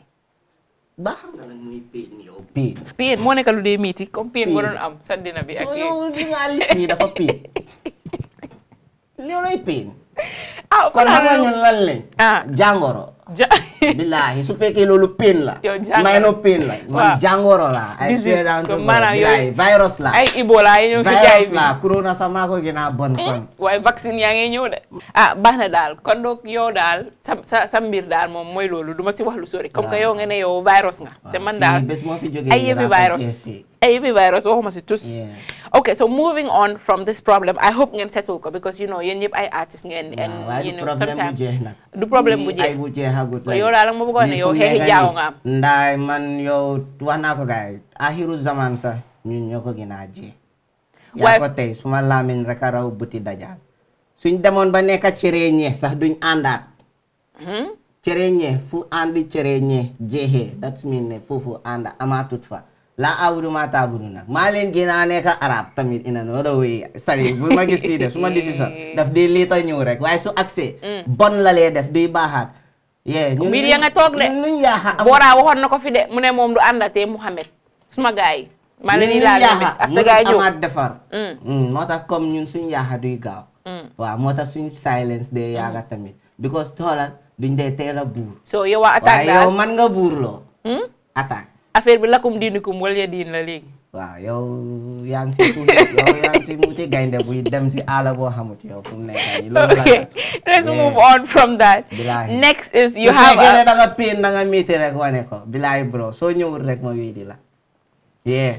baax nga la muy peen yow peen. peen moo nekk lu dee miiti comme peen waroon am sa dina bi ak. yo yow li nga lis nii dafa peen. lioloy pin ah kon xam nga ñun lan ah jangoro billahi su fekkee lolu pin la no pin la man jangoro la down to yooyu virus la ay Ebola yi ñëw fi jay bi la corona sama maa ko gën bon kon eh? way vaccine ya ngay ñëw de ah baxna dal, kon donc yo dal, sa sa mbir dal mom moy lolu duma ci wax lu sori comme que ah. yow nga ne yow virus nga ah, te man dal ay yebi virus Everywhere, virus waxuma si tus iya. okay so moving on from this problem I hope ngeen settle ko because you know yéen ñëpp ay artist ngeen nah, and you know sometimes du problem bu jeex ay bu jeexagut yow daal ma bëggoon ne yow hehe jaaw nga am ndaay man yow wax naa ko gaay axiru zaman sa, ñun ñoo ko gën a jee yaa ko tey suma laamin rek raw buti dajal. suñ demoon ba nekk cere ñe sax duñ àndaat hmm? cere ñe fu àndi cere jehe. that's mean ne foofu ànd amaatut fa laa abudu maa taabudu nag maa leen gën a nekk arab tamit ina no da way eh. sari bu ma gis di def su ma décision daf di lii ta ñëw su accès mm. bon la lee def duy baaxaat yee mbir ya nga toog de nuñ yaaxa am boora fi de mu ne moom du àndatee Mouhamed suma gars yi maa leen di laal tamit afta gars yi ñëw amaat defar mm. Mm, moo tax comme ñun suñ yaaxa duy gaaw waaw moo tax suñ silence de yaaga tamit because toolal duñ dee teel a buur so yow waa attaque daal nga buur loo attaque affaire bi lakum diinukum wala diin la léegi. waaw yow yow yaa ngi si mu ci gaynde buy dem si àll boo xamut yow fu mu nekk nii loolu la. ok let's eh, move on peen da miiti rek wane ko bilaay bro soo ñëwul rek ma wii di la. yeah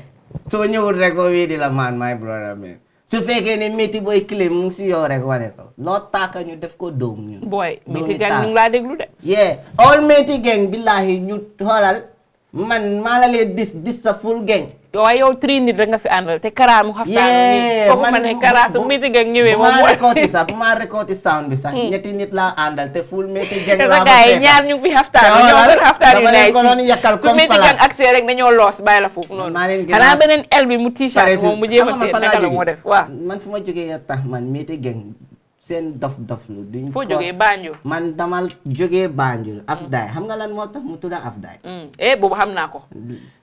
soo ñëwul rek ma wii di la man my brother man su fekkee ne métti booy clé mu si yow rek wane ko loo taaka ñu def ko doom ñu. booy métti gang ñu ngi laa déglu de. man maa la lee dis dis sa full gang. waaye yow tri nit rek nga fi àndal te Kara mu xaftaan nii foofu ma ne Kara su metti gang ñëwee moom mooy récolté sax bu ma récolté sound bi sax hmm. ñetti nit laa àndal te full metti gang laa ba fekk ñaar ñu ngi fi xaftaan ñoom seen xaftaan yu nice ko doon yàkkal su loos bàyyi la foofu noonu maa leen xanaa beneen el bi mu t-shirt moom mu jéem a seet naka la moo def waaw man fu ma jógee tax man metti gang seen daf-daf lu duñ foo jógee Banjul man dama jógee Banjul daay xam nga lan moo tax mu tudda Afdaay mm. eh boobu xam naa ko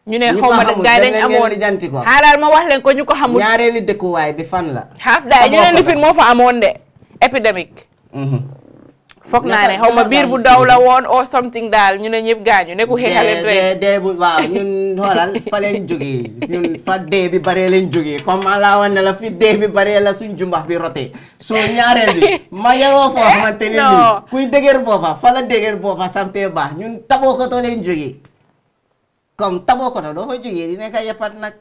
ñu ne xaw ma gaay dañ amoon janti ko xaaral ma wax leen ko ñu ko xamul ñaareeli dëkkuwaay bi fan la Afdaay ñu ne lifin moo fa amoon de épidémique mm-hmm. foog naa ne xaw ma biir bu daw la woon or something daal ñu ne ñëpp gaañu ne ku xeexaleen rek dee bu waaw ñun xoolal fa leen jógee ñun fa dee bi baree leen jógee comme alaa wan ne la fi dee bi baree la suñ jumbax bi rotee soo ñaareel bi ma yaroo foo xamante ne ni kuy dëgër booba fa la dëgër booba sampee baax ñun taboo ko too leen jógee comme taboo doo fa jógee di nekk yeppat nag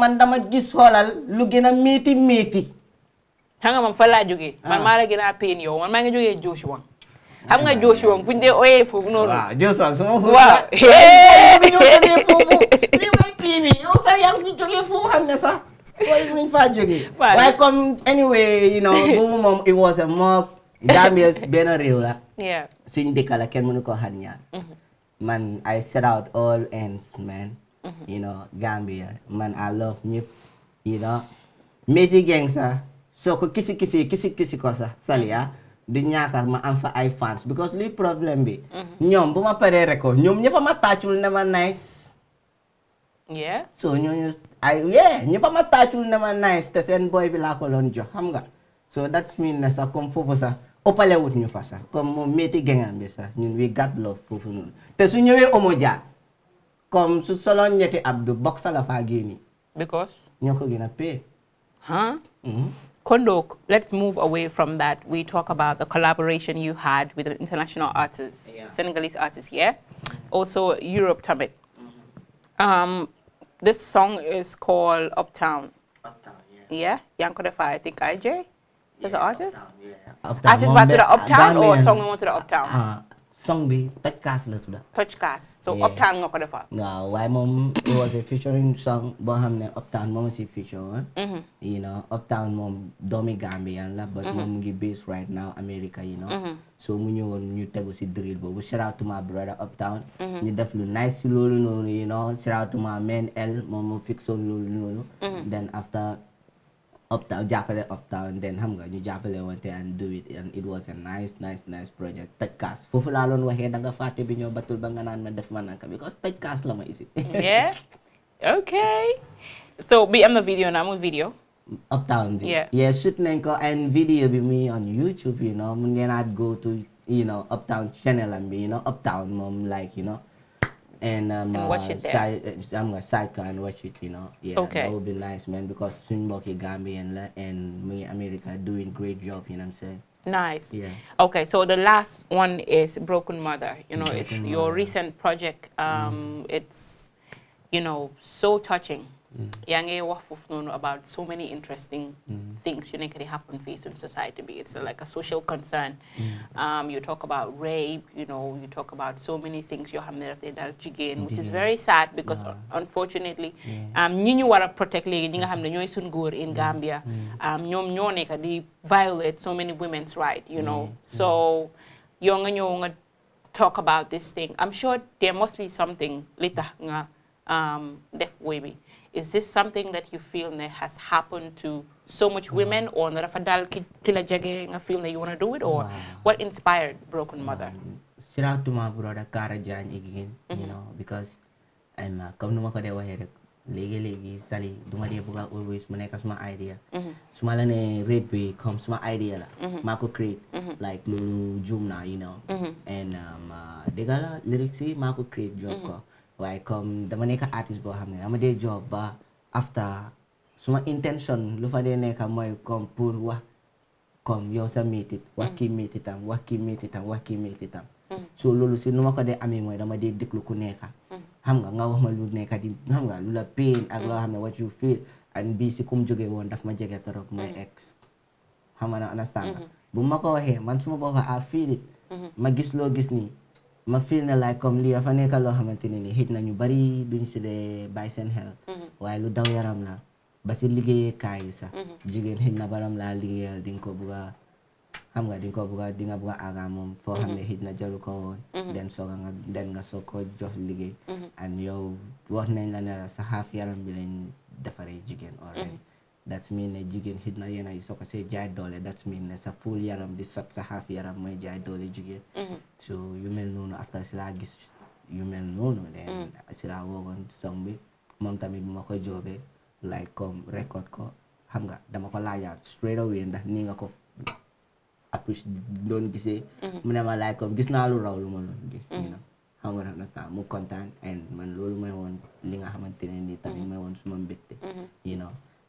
man dama gis xoolal lu gën a métti xam nga man fa laa jógee. man ah. maa la gën a peen yow man maa ngi jógee Joshua. xam Joshua bu ñu dee foofu noonu. waaw Joshua su ma foofu. waaw ñu yaa ngi jógee foofu xam ne sax booy bu ñu faa jógee. waaye comme anyway you know boobu was a mock Gambia benn réew la. suñu dëkk la kenn mënu ko xar ñaar. Mm-hmm. man I set out all ends man. Mm-hmm. you know Gambia man I love ñëpp you know métti geng so soko kisi kisi kisi kisi ko sali ya di ñaakaar ma am fa ay fans because li problem bi mhm. nyom bu ma paree record ñoom ñëpp ma taacul na ma nice yeah so nyom ay yeah ñëpp ma taacul na ma nice te sen boy bi la ko jox so that's mean na sa comme foofu sa opale wut ñu fa sax comme gengam bi nyun ñun we got love foofu noonu te su ñëwee omo kom comme su soloon ñetti abdu box la faa because gina ko ha huh? mm huh Kondok, let's move away from that. We talk about the collaboration you had with an international artist, yeah. Senegalese artist, yeah? Also, Europe Summit. um, this song is called Uptown. Uptown, yeah. Yeah? Yanko I think IJ? As yeah, an artist? Uptown, yeah. Uptown. Artist back to the Uptown or song went to the Uptown? Uh, song bi Toj-Kaas la tudda Toj-Kaas so Optan nga ko defal waaw waaye moom was a featuring song boo xam ne Optan moom si feature woon mm-hmm. you know Optan moom doomi Gambian la but mm-hmm. moom ngi based right now America you know mm-hmm. so mu ñëwoon ñu tegu si drill boobu shout out to my brother Optan ñu def lu nice si loolu noonu you know shout to my man El moom mu fixoon loolu noonu then after up down Japale up down then xam nga ñu jàppale wante and do it and it was a nice nice nice project Tëjkaas foofu laa doon waxee da nga fàtte bi ñoo batul ba nga naan ma def ma nanka because Tëjkaas la ma isi yeah okay so bi am na video naa muy video up down bi yeah shoot nañ ko and video bi muy on YouTube you know mun ngeen at go to you know up down channel am bi you know up down moom like you know and I'm and watch uh, it there. Uh, I'm gonna sidecar and watch it. You know, yeah, okay. that would be nice, man. Because Sunmoke Gambi and and me America doing great job. You know what I'm saying? Nice. Yeah. Okay, so the last one is Broken Mother. You know, Broken it's Mother. your recent project. Um, mm. It's, you know, so touching. Mm. yaa ngi wax known about so many interesting mm. things You know, di happen fii suñ society it's like a social concern mm. um, you talk about rape you know you talk about so many things you have ne daf which is very sad because unfortunately ñi ñu war a protect léegi ñi nga xam suñ góor in Gambia ñoom um, violate so many women's rights you know so young and young talk about this thing I'm sure there must be something Little, um, deaf def is this something that you feel that has happened to so much women mm. or the dafa dal ki nga feel that you want to do it or wow. Mm. what inspired broken mother mm. shout out to my brother Kara Jan again mm -hmm. you mm-hmm. know because I'm uh, comme numa ko here. waxe rek léegi léegi sali duma always mu nekk my idea mm-hmm. su ma la ne rape bi comme idea la mm-hmm. maa create like Lulu juum you know and um, uh, dëgg la lyrics yi Marco ko create job waaye dama nekk artiste boo xam ne dama dee job ba after suma intention lu fa dee nekk mooy comme pour wax comme yow sa miitit wax kii miititam wax kii miititam wax kii miititam so loolu si nu ma ko dee amee mooy dama dee déglu ku nekk xam nga nga wax ma lu nekk di xam nga pain ak loo xam ne what you feel and bii si kum jóge woon daf ma jege torop mooy ex xam nga na understand mm-hmm. bu ma ko waxee man suma feel it mm-hmm. ma gis loo gis nii ma fii na like comme lii fa nekk loo xamante ne nii xëj na ñu bari duñ si dee bàyyi seen mhm. waaye lu daw yaram la ba si liggéeyee kaay yi sax mhm. jigéen xëj na baram laa liggéeyal di nga ko bugg a xam nga di ko bugg a di nga bugg aga moom foo xam ne mhm. xëj na jaru ko woon den soog nga den nga soog ko jox liggéey and yow wax nañ la ne la sa xaaf yaram bi lañ defaree jigéen already that's mean ne jigéen xit na yéen ay soo see jaay doole that's mean ne sa pool yaram di sot sa xaaf yaram mooy jaay doole jigéen mm-hmm. so yu mel noonu after si laa gis yu mel noonu then mm-hmm. si laa woogoon song bi moom tamit bu ma ko joobee like comme record ko xam nga dama ko laajaat straight away ndax nii nga ko approche doon gisee mm-hmm. mu ne ma like comme gis naa lu raw lu ma doon gis xam nga understand mu kontaan man loolu may woon li nga xamante ne nii tamit may woon suma mbégte you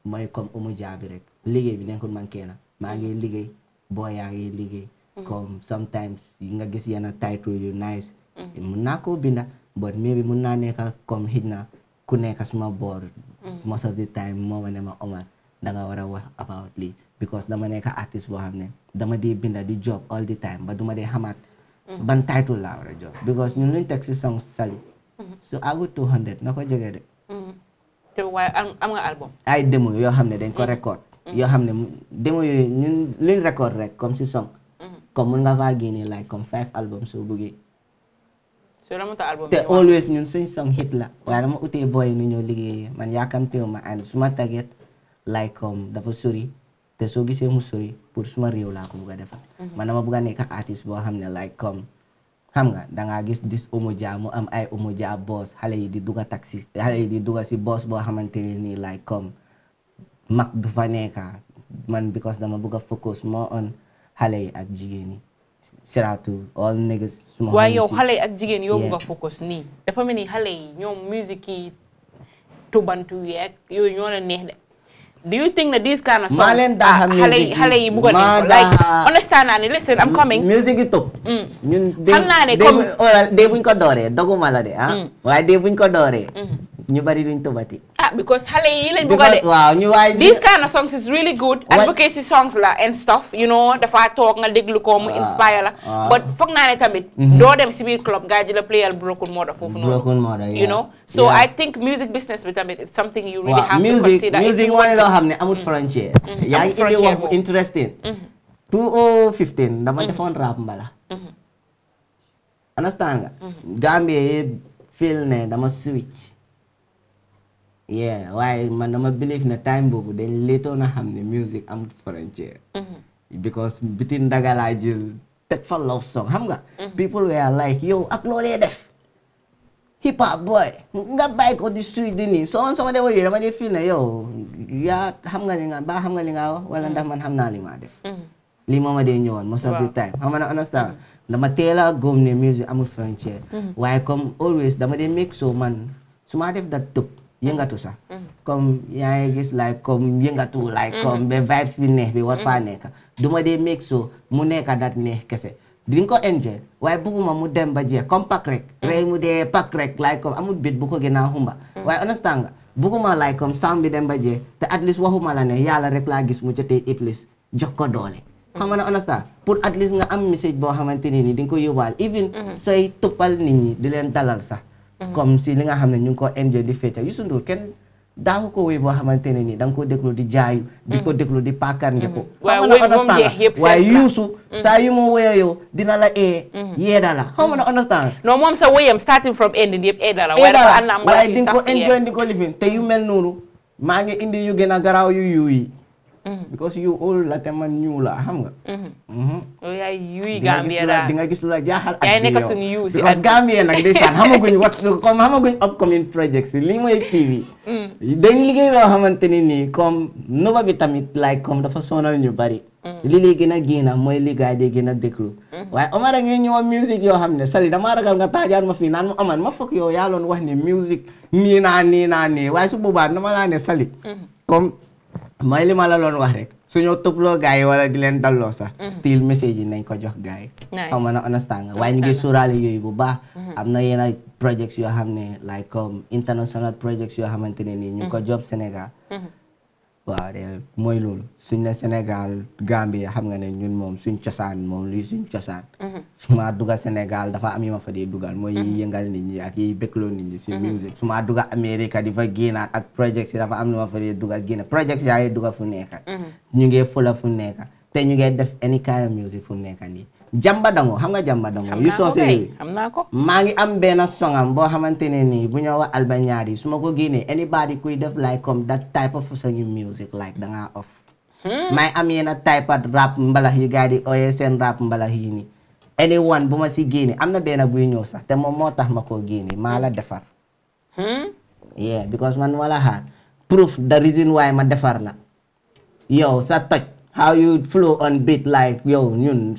mooy comme umu jaabi rek liggéey bi nekkul man kee na maa ngi liggéey boo yaa ngi liggéey mm-hmm. comme sometimes nga gis yenn title yu nice mm-hmm. mun naa koo binda but maybe mun naa nekka comme xëj na ku nekka suma boor mm-hmm. most of the time ma ne ma Omar danga war a wax about lii because dama nekka artist boo xam ne dama dee binda di job all the time ba duma dee xamaat ban title la war a job because ñun luñ teg si song sali su àggu na ko jógee de te waaye am nga album. ay démo yoo xam ne dañ ko mm. record. Mm. yoo xam ne démo yooyu ñun luñ record rek comme si song. Mm-hmm. comme mun nga faa génnee like comme five albums soo bëggee. soo remonté album te always ñun suñ song hit la. waaye dama utee booy ni ñoo liggéeyee man yaakamteewu ma ànd su ma tàgget like comme dafa sori te soo gisee mu sori pour suma réew laa ko bëgg a defal. Mm-hmm. man dama bëgg a nekk artiste boo xam ne like comme. xam nga danga gis dis omo omoja mu am ay omoja boss xale yi di dugg taxi xale yi di dugg si boss boo xamante ne nii like comme mag du fa nekka man because dama bëgg a focus more on xale yi ak jigéen yi surtout all niggas. suma waaye yow xale yi ak jigéen yow bëgg focus nii dafa mel ni xale yi ñoom musique yi tubantu yeeg yooyu ñoo la de. do you think that these kind of songs are a yi bëggoon nañu like understand listen I'm coming. music yi tëb. Mm. ñun de xam buñ ko dooree doguma la de ah. Mm. waaye buñ ko dooree. Mm. ñu bari duñ tëbati. ah because xale yi lañ bëgg a de. waaw songs la and stuff you know dafa toog nga déglu ko mu inspire la. but foog naa ne tamit. Mhm. doo dem si biir club gaa ji la playal broken moda broken moda you know so I think music business bi tamit it's something you really have to consider. music mooy loo xam ne amut frontière. Mhm, yaa ngi indi wax bu interesting. 2015 mhm. dama defoon rap mbala. understand nga. Gambia yëpp feel ne dama switch. yeah waaye man dama believe ne time boobu dañ léetoon a xam ne music amut frontière mm-hmm. because biti ndagalaa jël teg fa love song xam nga mm-hmm. people were like yow ak loolee def hip hop boy nga bàyyi ko di suy di nii soo soo ma dee woyee dama dee fii ne yow yaa xam nga li nga ba xam nga man xam naa li ma def lii moom a dee ñëwoon most of the time xam nga understand mm-hmm. dama teel a góom ne music amul frontière waaye comme always dama dee make so man su def dat tëb yëngatu sa comme yaa ngi gis like comme yëngatu like comme mm. ba vibe bi neex bi mm. war faa nekk du ma dee make so mu nekka dat nee kese di ko enjoy waaye bugguma mu dem ba jeex comme pak rek mm. mu dee pak rek like comme amul bit bu ko gën a xumba waaye understand nga bugguma like comme sam bi dem ba jeex te at least waxuma la ne yàlla rek laa gis mu jotee iblis jox ko doole xam nga understand pour at least nga am message boo xamante ne ni di nga ko yóbbaal even mm-hmm. sooy tuppal nit ñi di leen dalal sa comme mm-hmm. si li nga xam ne ñu ngi ko enjoy di féete Youssou Ndour ken daaw ko wéy boo xamante ne nii da nga ko déglu di jaayu di ko mm-hmm. déglu di paakaar nge ko mm-hmm. xaw ma na understand waaye Youssou saa yu ma woyee yow dina la ee yeeda la xaw ma na understand non moom sa woyam starting from end yëpp eeda la waaye di nga ko enjoy di ko living te yu mel noonu maa ngi indi yu gën a garaaw yu yu Mm-hmm. because you all latin man ñu la xam nga. yaay yuy Gambia gis la jaaxal. ak a nekk suñu yu si parce que Gambia nag ndeysaan xamaguñu wat comme xamaguñu upcoming projects yi lii mooy mm. PV. dañ liggéey loo xamante ni nii comme nova bi tamit like comme dafa sonal ñu bari. li lii gën a génn mooy li gars yi gën a déglu. waaye a ngi ñëw musique yoo xam ne sali damaa ragal nga taajaan ma fii ma foog yow yaa loon ne musique nii naa nii naa nii waaye su boobaa dama laa ne sali comme mm-hmm. Miley malalon wahre. Sunyo tup lo gay wala gilen dal sa. Mm-hmm. Still message nain ko jok gay. Nice. Kamu na anas tanga. Wain gi surali yu ibu ba. Mm-hmm. Amna yena projects yu hamne like um international projects yu hamne tinini yu mm-hmm. ko job Senegal. waaw de mooy loolu suñ ne Sénégal Gambie xam nga ne ñun moom suñ cosaan moom luy suñ cosaan mhm. su ma dugga Sénégal dafa am a ma fa dee dugal mooy yiy mhm. yëngal nit ñi ak yiy bégloo nit ñi mhm. si su ma dugga Amérique di fa génnaat ak project si dafa am yi ma fa dee dugal génna project yaa ngi dugga fu nekka ñu ngi fula fu te ñu def any kind of music fu nekka jamba dango xam nga jamba dango yu soosee maa ngi am ben songam bo xamante ni bu ñow wax albañaar ko anybody kuy def like comme um, that type of singing music like dangaa off hmm. may am yena type of rap mbalax yi gars di rap mbalax yi ni anyone bu ma si génne am na bu ñow ñëw sax te moom moo tax ma koo hmm. défar hmm? yeah because man wala ha proof the reason why ma defar la yow sa toj how you flow on beat like yow ñun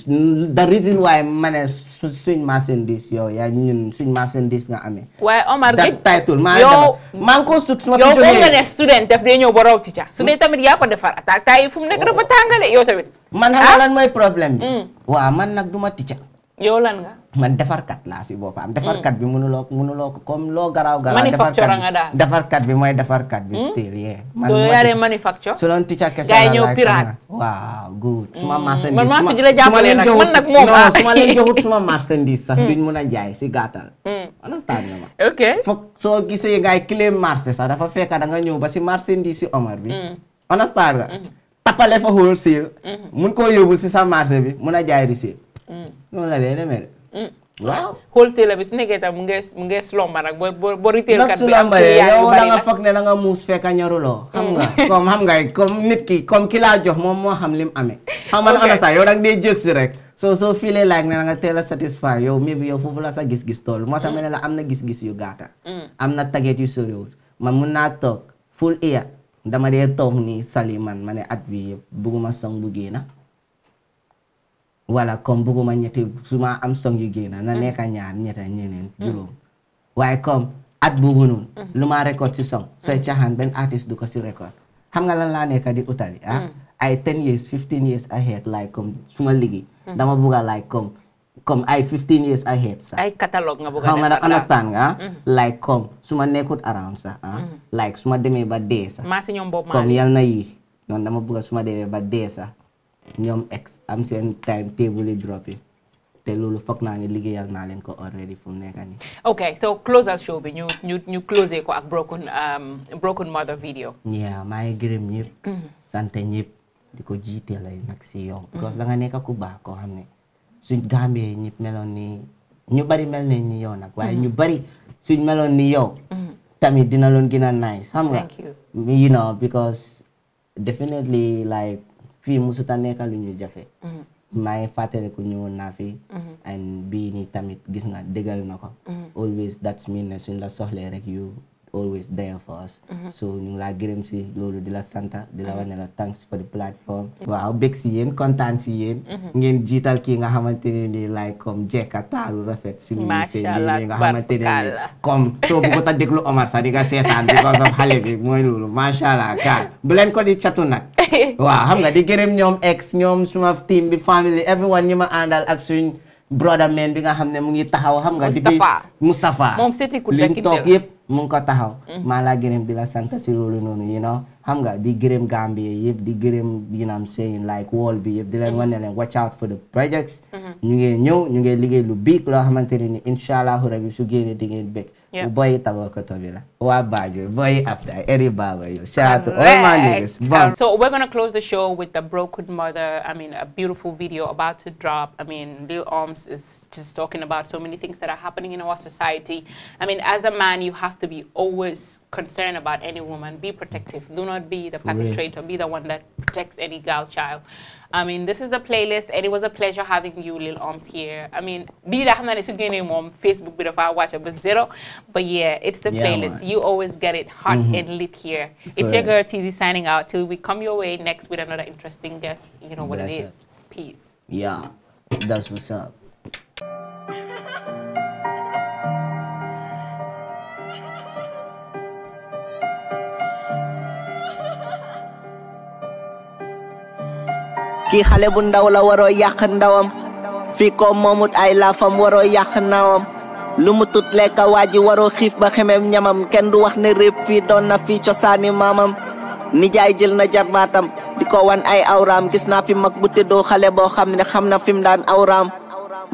the reason why ma ne suñ marchandise yow yaa ñun suñ marchandise nga amee. waaye Omar that title maa ngi ko sut su ma fi jógee yow nga ne student daf dee ñëw ba raw teacher su dee tamit ya ko defar attaque taay fu mu nekk dafa tàngale yow tamit. man xam ah? lan mooy problème bi. Mm. waaw man nag du ma teacher. yow lan nga. man defarkat laa si boppam. defarkat bi mm. mënuloo mënuloo ko comme loo garaaw garaaw. defarkat bi defarkat bi mooy defarkat bi. Mm. still yeah. man mooy soo yaree manufacture. su doon ticca kese la ñëw pirate. waaw good. ma mm. leen joxut suma marchandise sax duñ mun a jaay si gàttal. understand nga ma. soo gisee ngay claim marché sax dafa fekk da nga ñëw ba si marchandise si Omar bi. understand nga. Mm-hmm. tapale fa wholesale. Mm-hmm. mun koo yóbbu si sa marché bi mun a jaay resale. Mm. waaw wholesale bi su nekkee tam mu ngees mu ngees lomba nag boo boo boo retail kat bi am yaay yu bari nga foog ne da nga muus fekk a ñoruloo mm. xam nga comme xam nga comme nit ki comme ki laa jox moom moo xam lim amee xam nga ana sax yow da nga dee jël si rek so soo fiilee like ne da nga teel a satisfy yow maybe yow foofu la sa gis-gis tool moo tax ma ne la am na gis-gis yu gaata mm. am na target yu soriwul man mun naa toog full ear dama dee toog nii sali man ma ne at bi yëpp bugguma song bu génna wala comme bëgguma ñetti suma am song yu geena na mm. nekka ñaar ñeta ñeneen mm. juroom waye comme at boobu noonu mm. lu ma record ci song sooy caaxaan ben artiste du ko ci record xam nga lan la nekka di outali ah ay 10 years 15 years ahead like comme suma ligi dama bëgga like comme comme ay 15 years ahead sa ay catalogue nga bëgg xam nga understand nga like comme suma nekut around sa ah like suma deme ba dé sa ma ci ñom boobu ma comme yalla na yi non dama bëgg su ma demee ba dé sa ñoom ex am seen time table drop te loolu foog naa ne liggéeyal naa leen ko already fu mu nekk nii. ok so closal show bi ñu ñu ñu closé ko ak broken um, broken mother video. yeah maa ngi gërëm ñëpp. Mm-hmm. sant ñëpp di ko jiite lay nag si yow. Mm-hmm. because da nga nekk ku baax koo xam ne suñ Gambie ñëpp meloon ni ñu bari mel nañ ni yow nag. waaye mm-hmm. ñu bari suñ meloon ni yow. tamit dina loon gën a nice xam nga. because definitely like. fii musuta nekka lu ñu jafe mhm. maa ngi fàttaliku ñëwoon naa fi mhm. and bii nii tamit gis nga dëggal na ko mhm. always that's mean ne suñ la soxlee rek you always there for mm-hmm. si loolu di la santa di la mm-hmm. wane la thanks for the platform. waaw bëgg si yéen kontaan si yéen. Mm-hmm. ngeen jiital kii nga xamante ne nii like comme jekka taalu rafet. si li nga xamante ne nii comme soo bëggoon a déglu Omar sax di nga seetaan because of xale bi mooy loolu macha allah kaal bu leen ko di catu nag. waaw xam nga di gërëm ñoom ex ñoom suma team bi family everyone ñi ma àndal ak suñ brother man bi nga xam ne mu ngi taxaw xam nga. Moustapha Moustapha liñ toog mu ngi ko taxaw maa mm. la gërëm di la sant si loolu noonu you know xam nga di gërëm Gambie yëpp di gërëm you know I'm saying like wall bi yëpp di leen mm-hmm. wane leen watch out for the projects ñu mm-hmm. ngee ñëw ñu ngee liggéey lu biig loo xamante ne ni incha allahu rabi su génnee di ngeen after Shout out to all my niggas. So we're going to close the show with the Broken Mother. I mean, a beautiful video about to drop. I mean, Lil Arms is just talking about so many things that are happening in our society. I mean, as a man, you have to be always concern about any woman. Be protective. Do not be the perpetrator. Be the one that protects any girl child. I mean, this is the playlist, and it was a pleasure having you, Lil Oms, here. I mean, be the hamna is name on Facebook, bit of our watch up zero, but yeah, it's the yeah, playlist. Man. You always get it hot mm -hmm. and lit here. It's your girl TZ signing out. Till we come your way next with another interesting guest. You know what that's it is. It. Peace. Yeah, that's what's up. ki xale bu ndaw la waro yak ndawam fi ko momut ay laafam waro yak nawam lu mu tut lekka waa ji waroo xiif ba xemem ñamam ken du wax ne rep fi doon na ciosani mamam ni nijaay jël na jarbaatam diko wan ay awram gis na fi mak bu teddo xale bo xamne xamna fim daan awram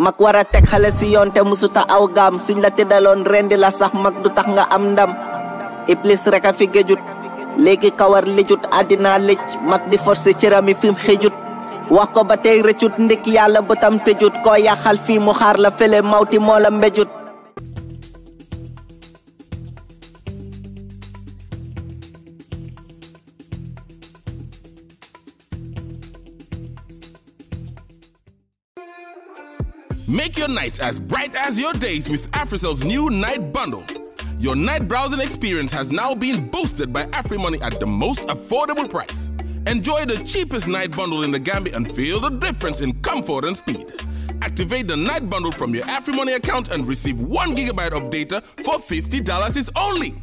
mak wara tek xale si yonte musuta aw gam suñ la rendi la sax mak du tax nga am ndam iblis rek fi gejut, legi kawar lejut, adina lecc mak di forcer ci rami fim xejut ndik yàlla tëjut mu la fële mawti mbéjut Make your nights as bright as your days with AfriCell's new night bundle. Your night browsing experience has now been boosted by AfriMoney at the most affordable price. Enjoy the cheapest night bundle in the Gambit and feel the difference in comfort and speed. Activate the night bundle from your AfriMoney account and receive 1 gigabyte of data for $50 is only.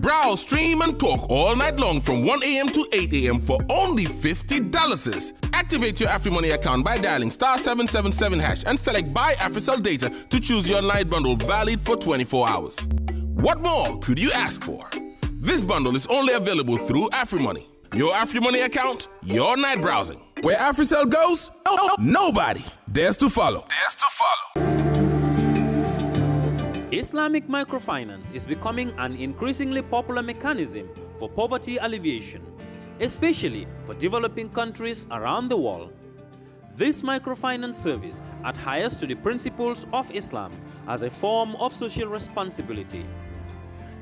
Browse, stream, and talk all night long from 1 a.m. to 8 a.m. for only $50. Activate your AfriMoney account by dialing star 777 hash and select Buy AfriCell Data to choose your night bundle valid for 24 hours. What more could you ask for? This bundle is only available through AfriMoney. Your money account, your night browsing. Where AfriCell goes, oh, oh, nobody dares to follow. Dares to follow. Islamic microfinance is becoming an increasingly popular mechanism for poverty alleviation, especially for developing countries around the world. This microfinance service adheres to the principles of Islam as a form of social responsibility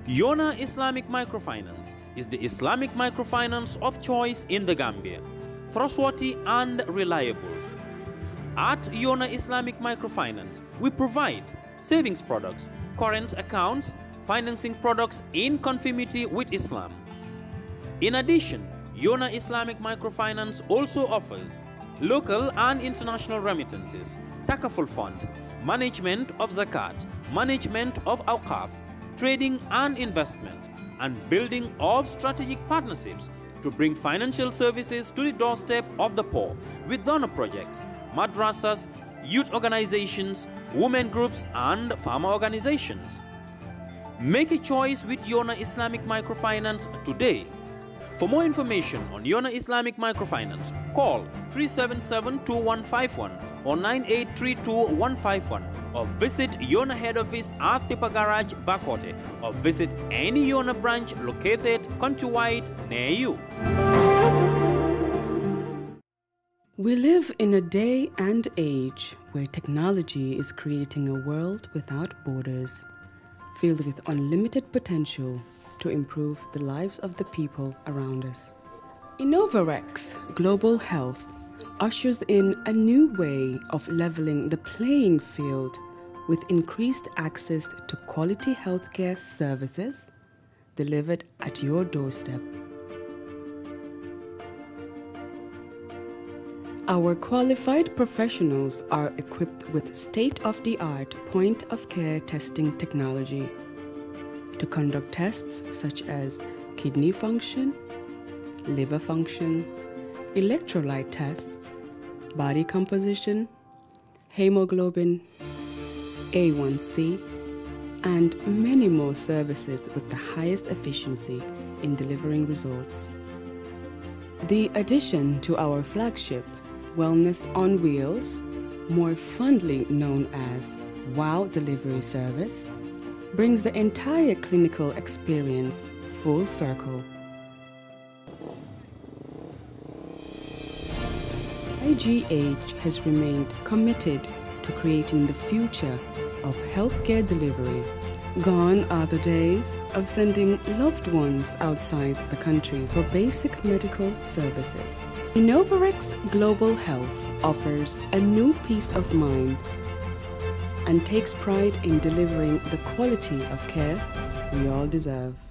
Yona Islamic Microfinance is the Islamic microfinance of choice in the Gambia, trustworthy and reliable. At Yona Islamic Microfinance, we provide savings products, current accounts, financing products in conformity with Islam. In addition, Yona Islamic Microfinance also offers local and international remittances, Takaful Fund, management of zakat, management of awqaf, trading and investment, and building of strategic partnerships to bring financial services to the doorstep of the poor with donor projects, madrasas, youth organizations, women groups, and farmer organizations. Make a choice with Yona Islamic Microfinance today. For more information on Yona Islamic Microfinance, call 377 2151 or 9832 151 or visit Yona head office at Tipa Garage, Bakote, or visit any Yona branch located countrywide near you. We live in a day and age where technology is creating a world without borders, filled with unlimited potential to improve the lives of the people around us. Innovarex Global Health ushers in a new way of leveling the playing field with increased access to quality healthcare services delivered at your doorstep. Our qualified professionals are equipped with state of the art point of care testing technology to conduct tests such as kidney function, liver function, electrolyte tests, body composition, hemoglobin, A1C, and many more services with the highest efficiency in delivering results. The addition to our flagship, Wellness on Wheels, more fondly known as WOW Delivery Service, brings the entire clinical experience full circle. IGH has remained committed to creating the future of healthcare delivery. Gone are the days of sending loved ones outside the country for basic medical services. Innovarex Global Health offers a new peace of mind and takes pride in delivering the quality of care we all deserve.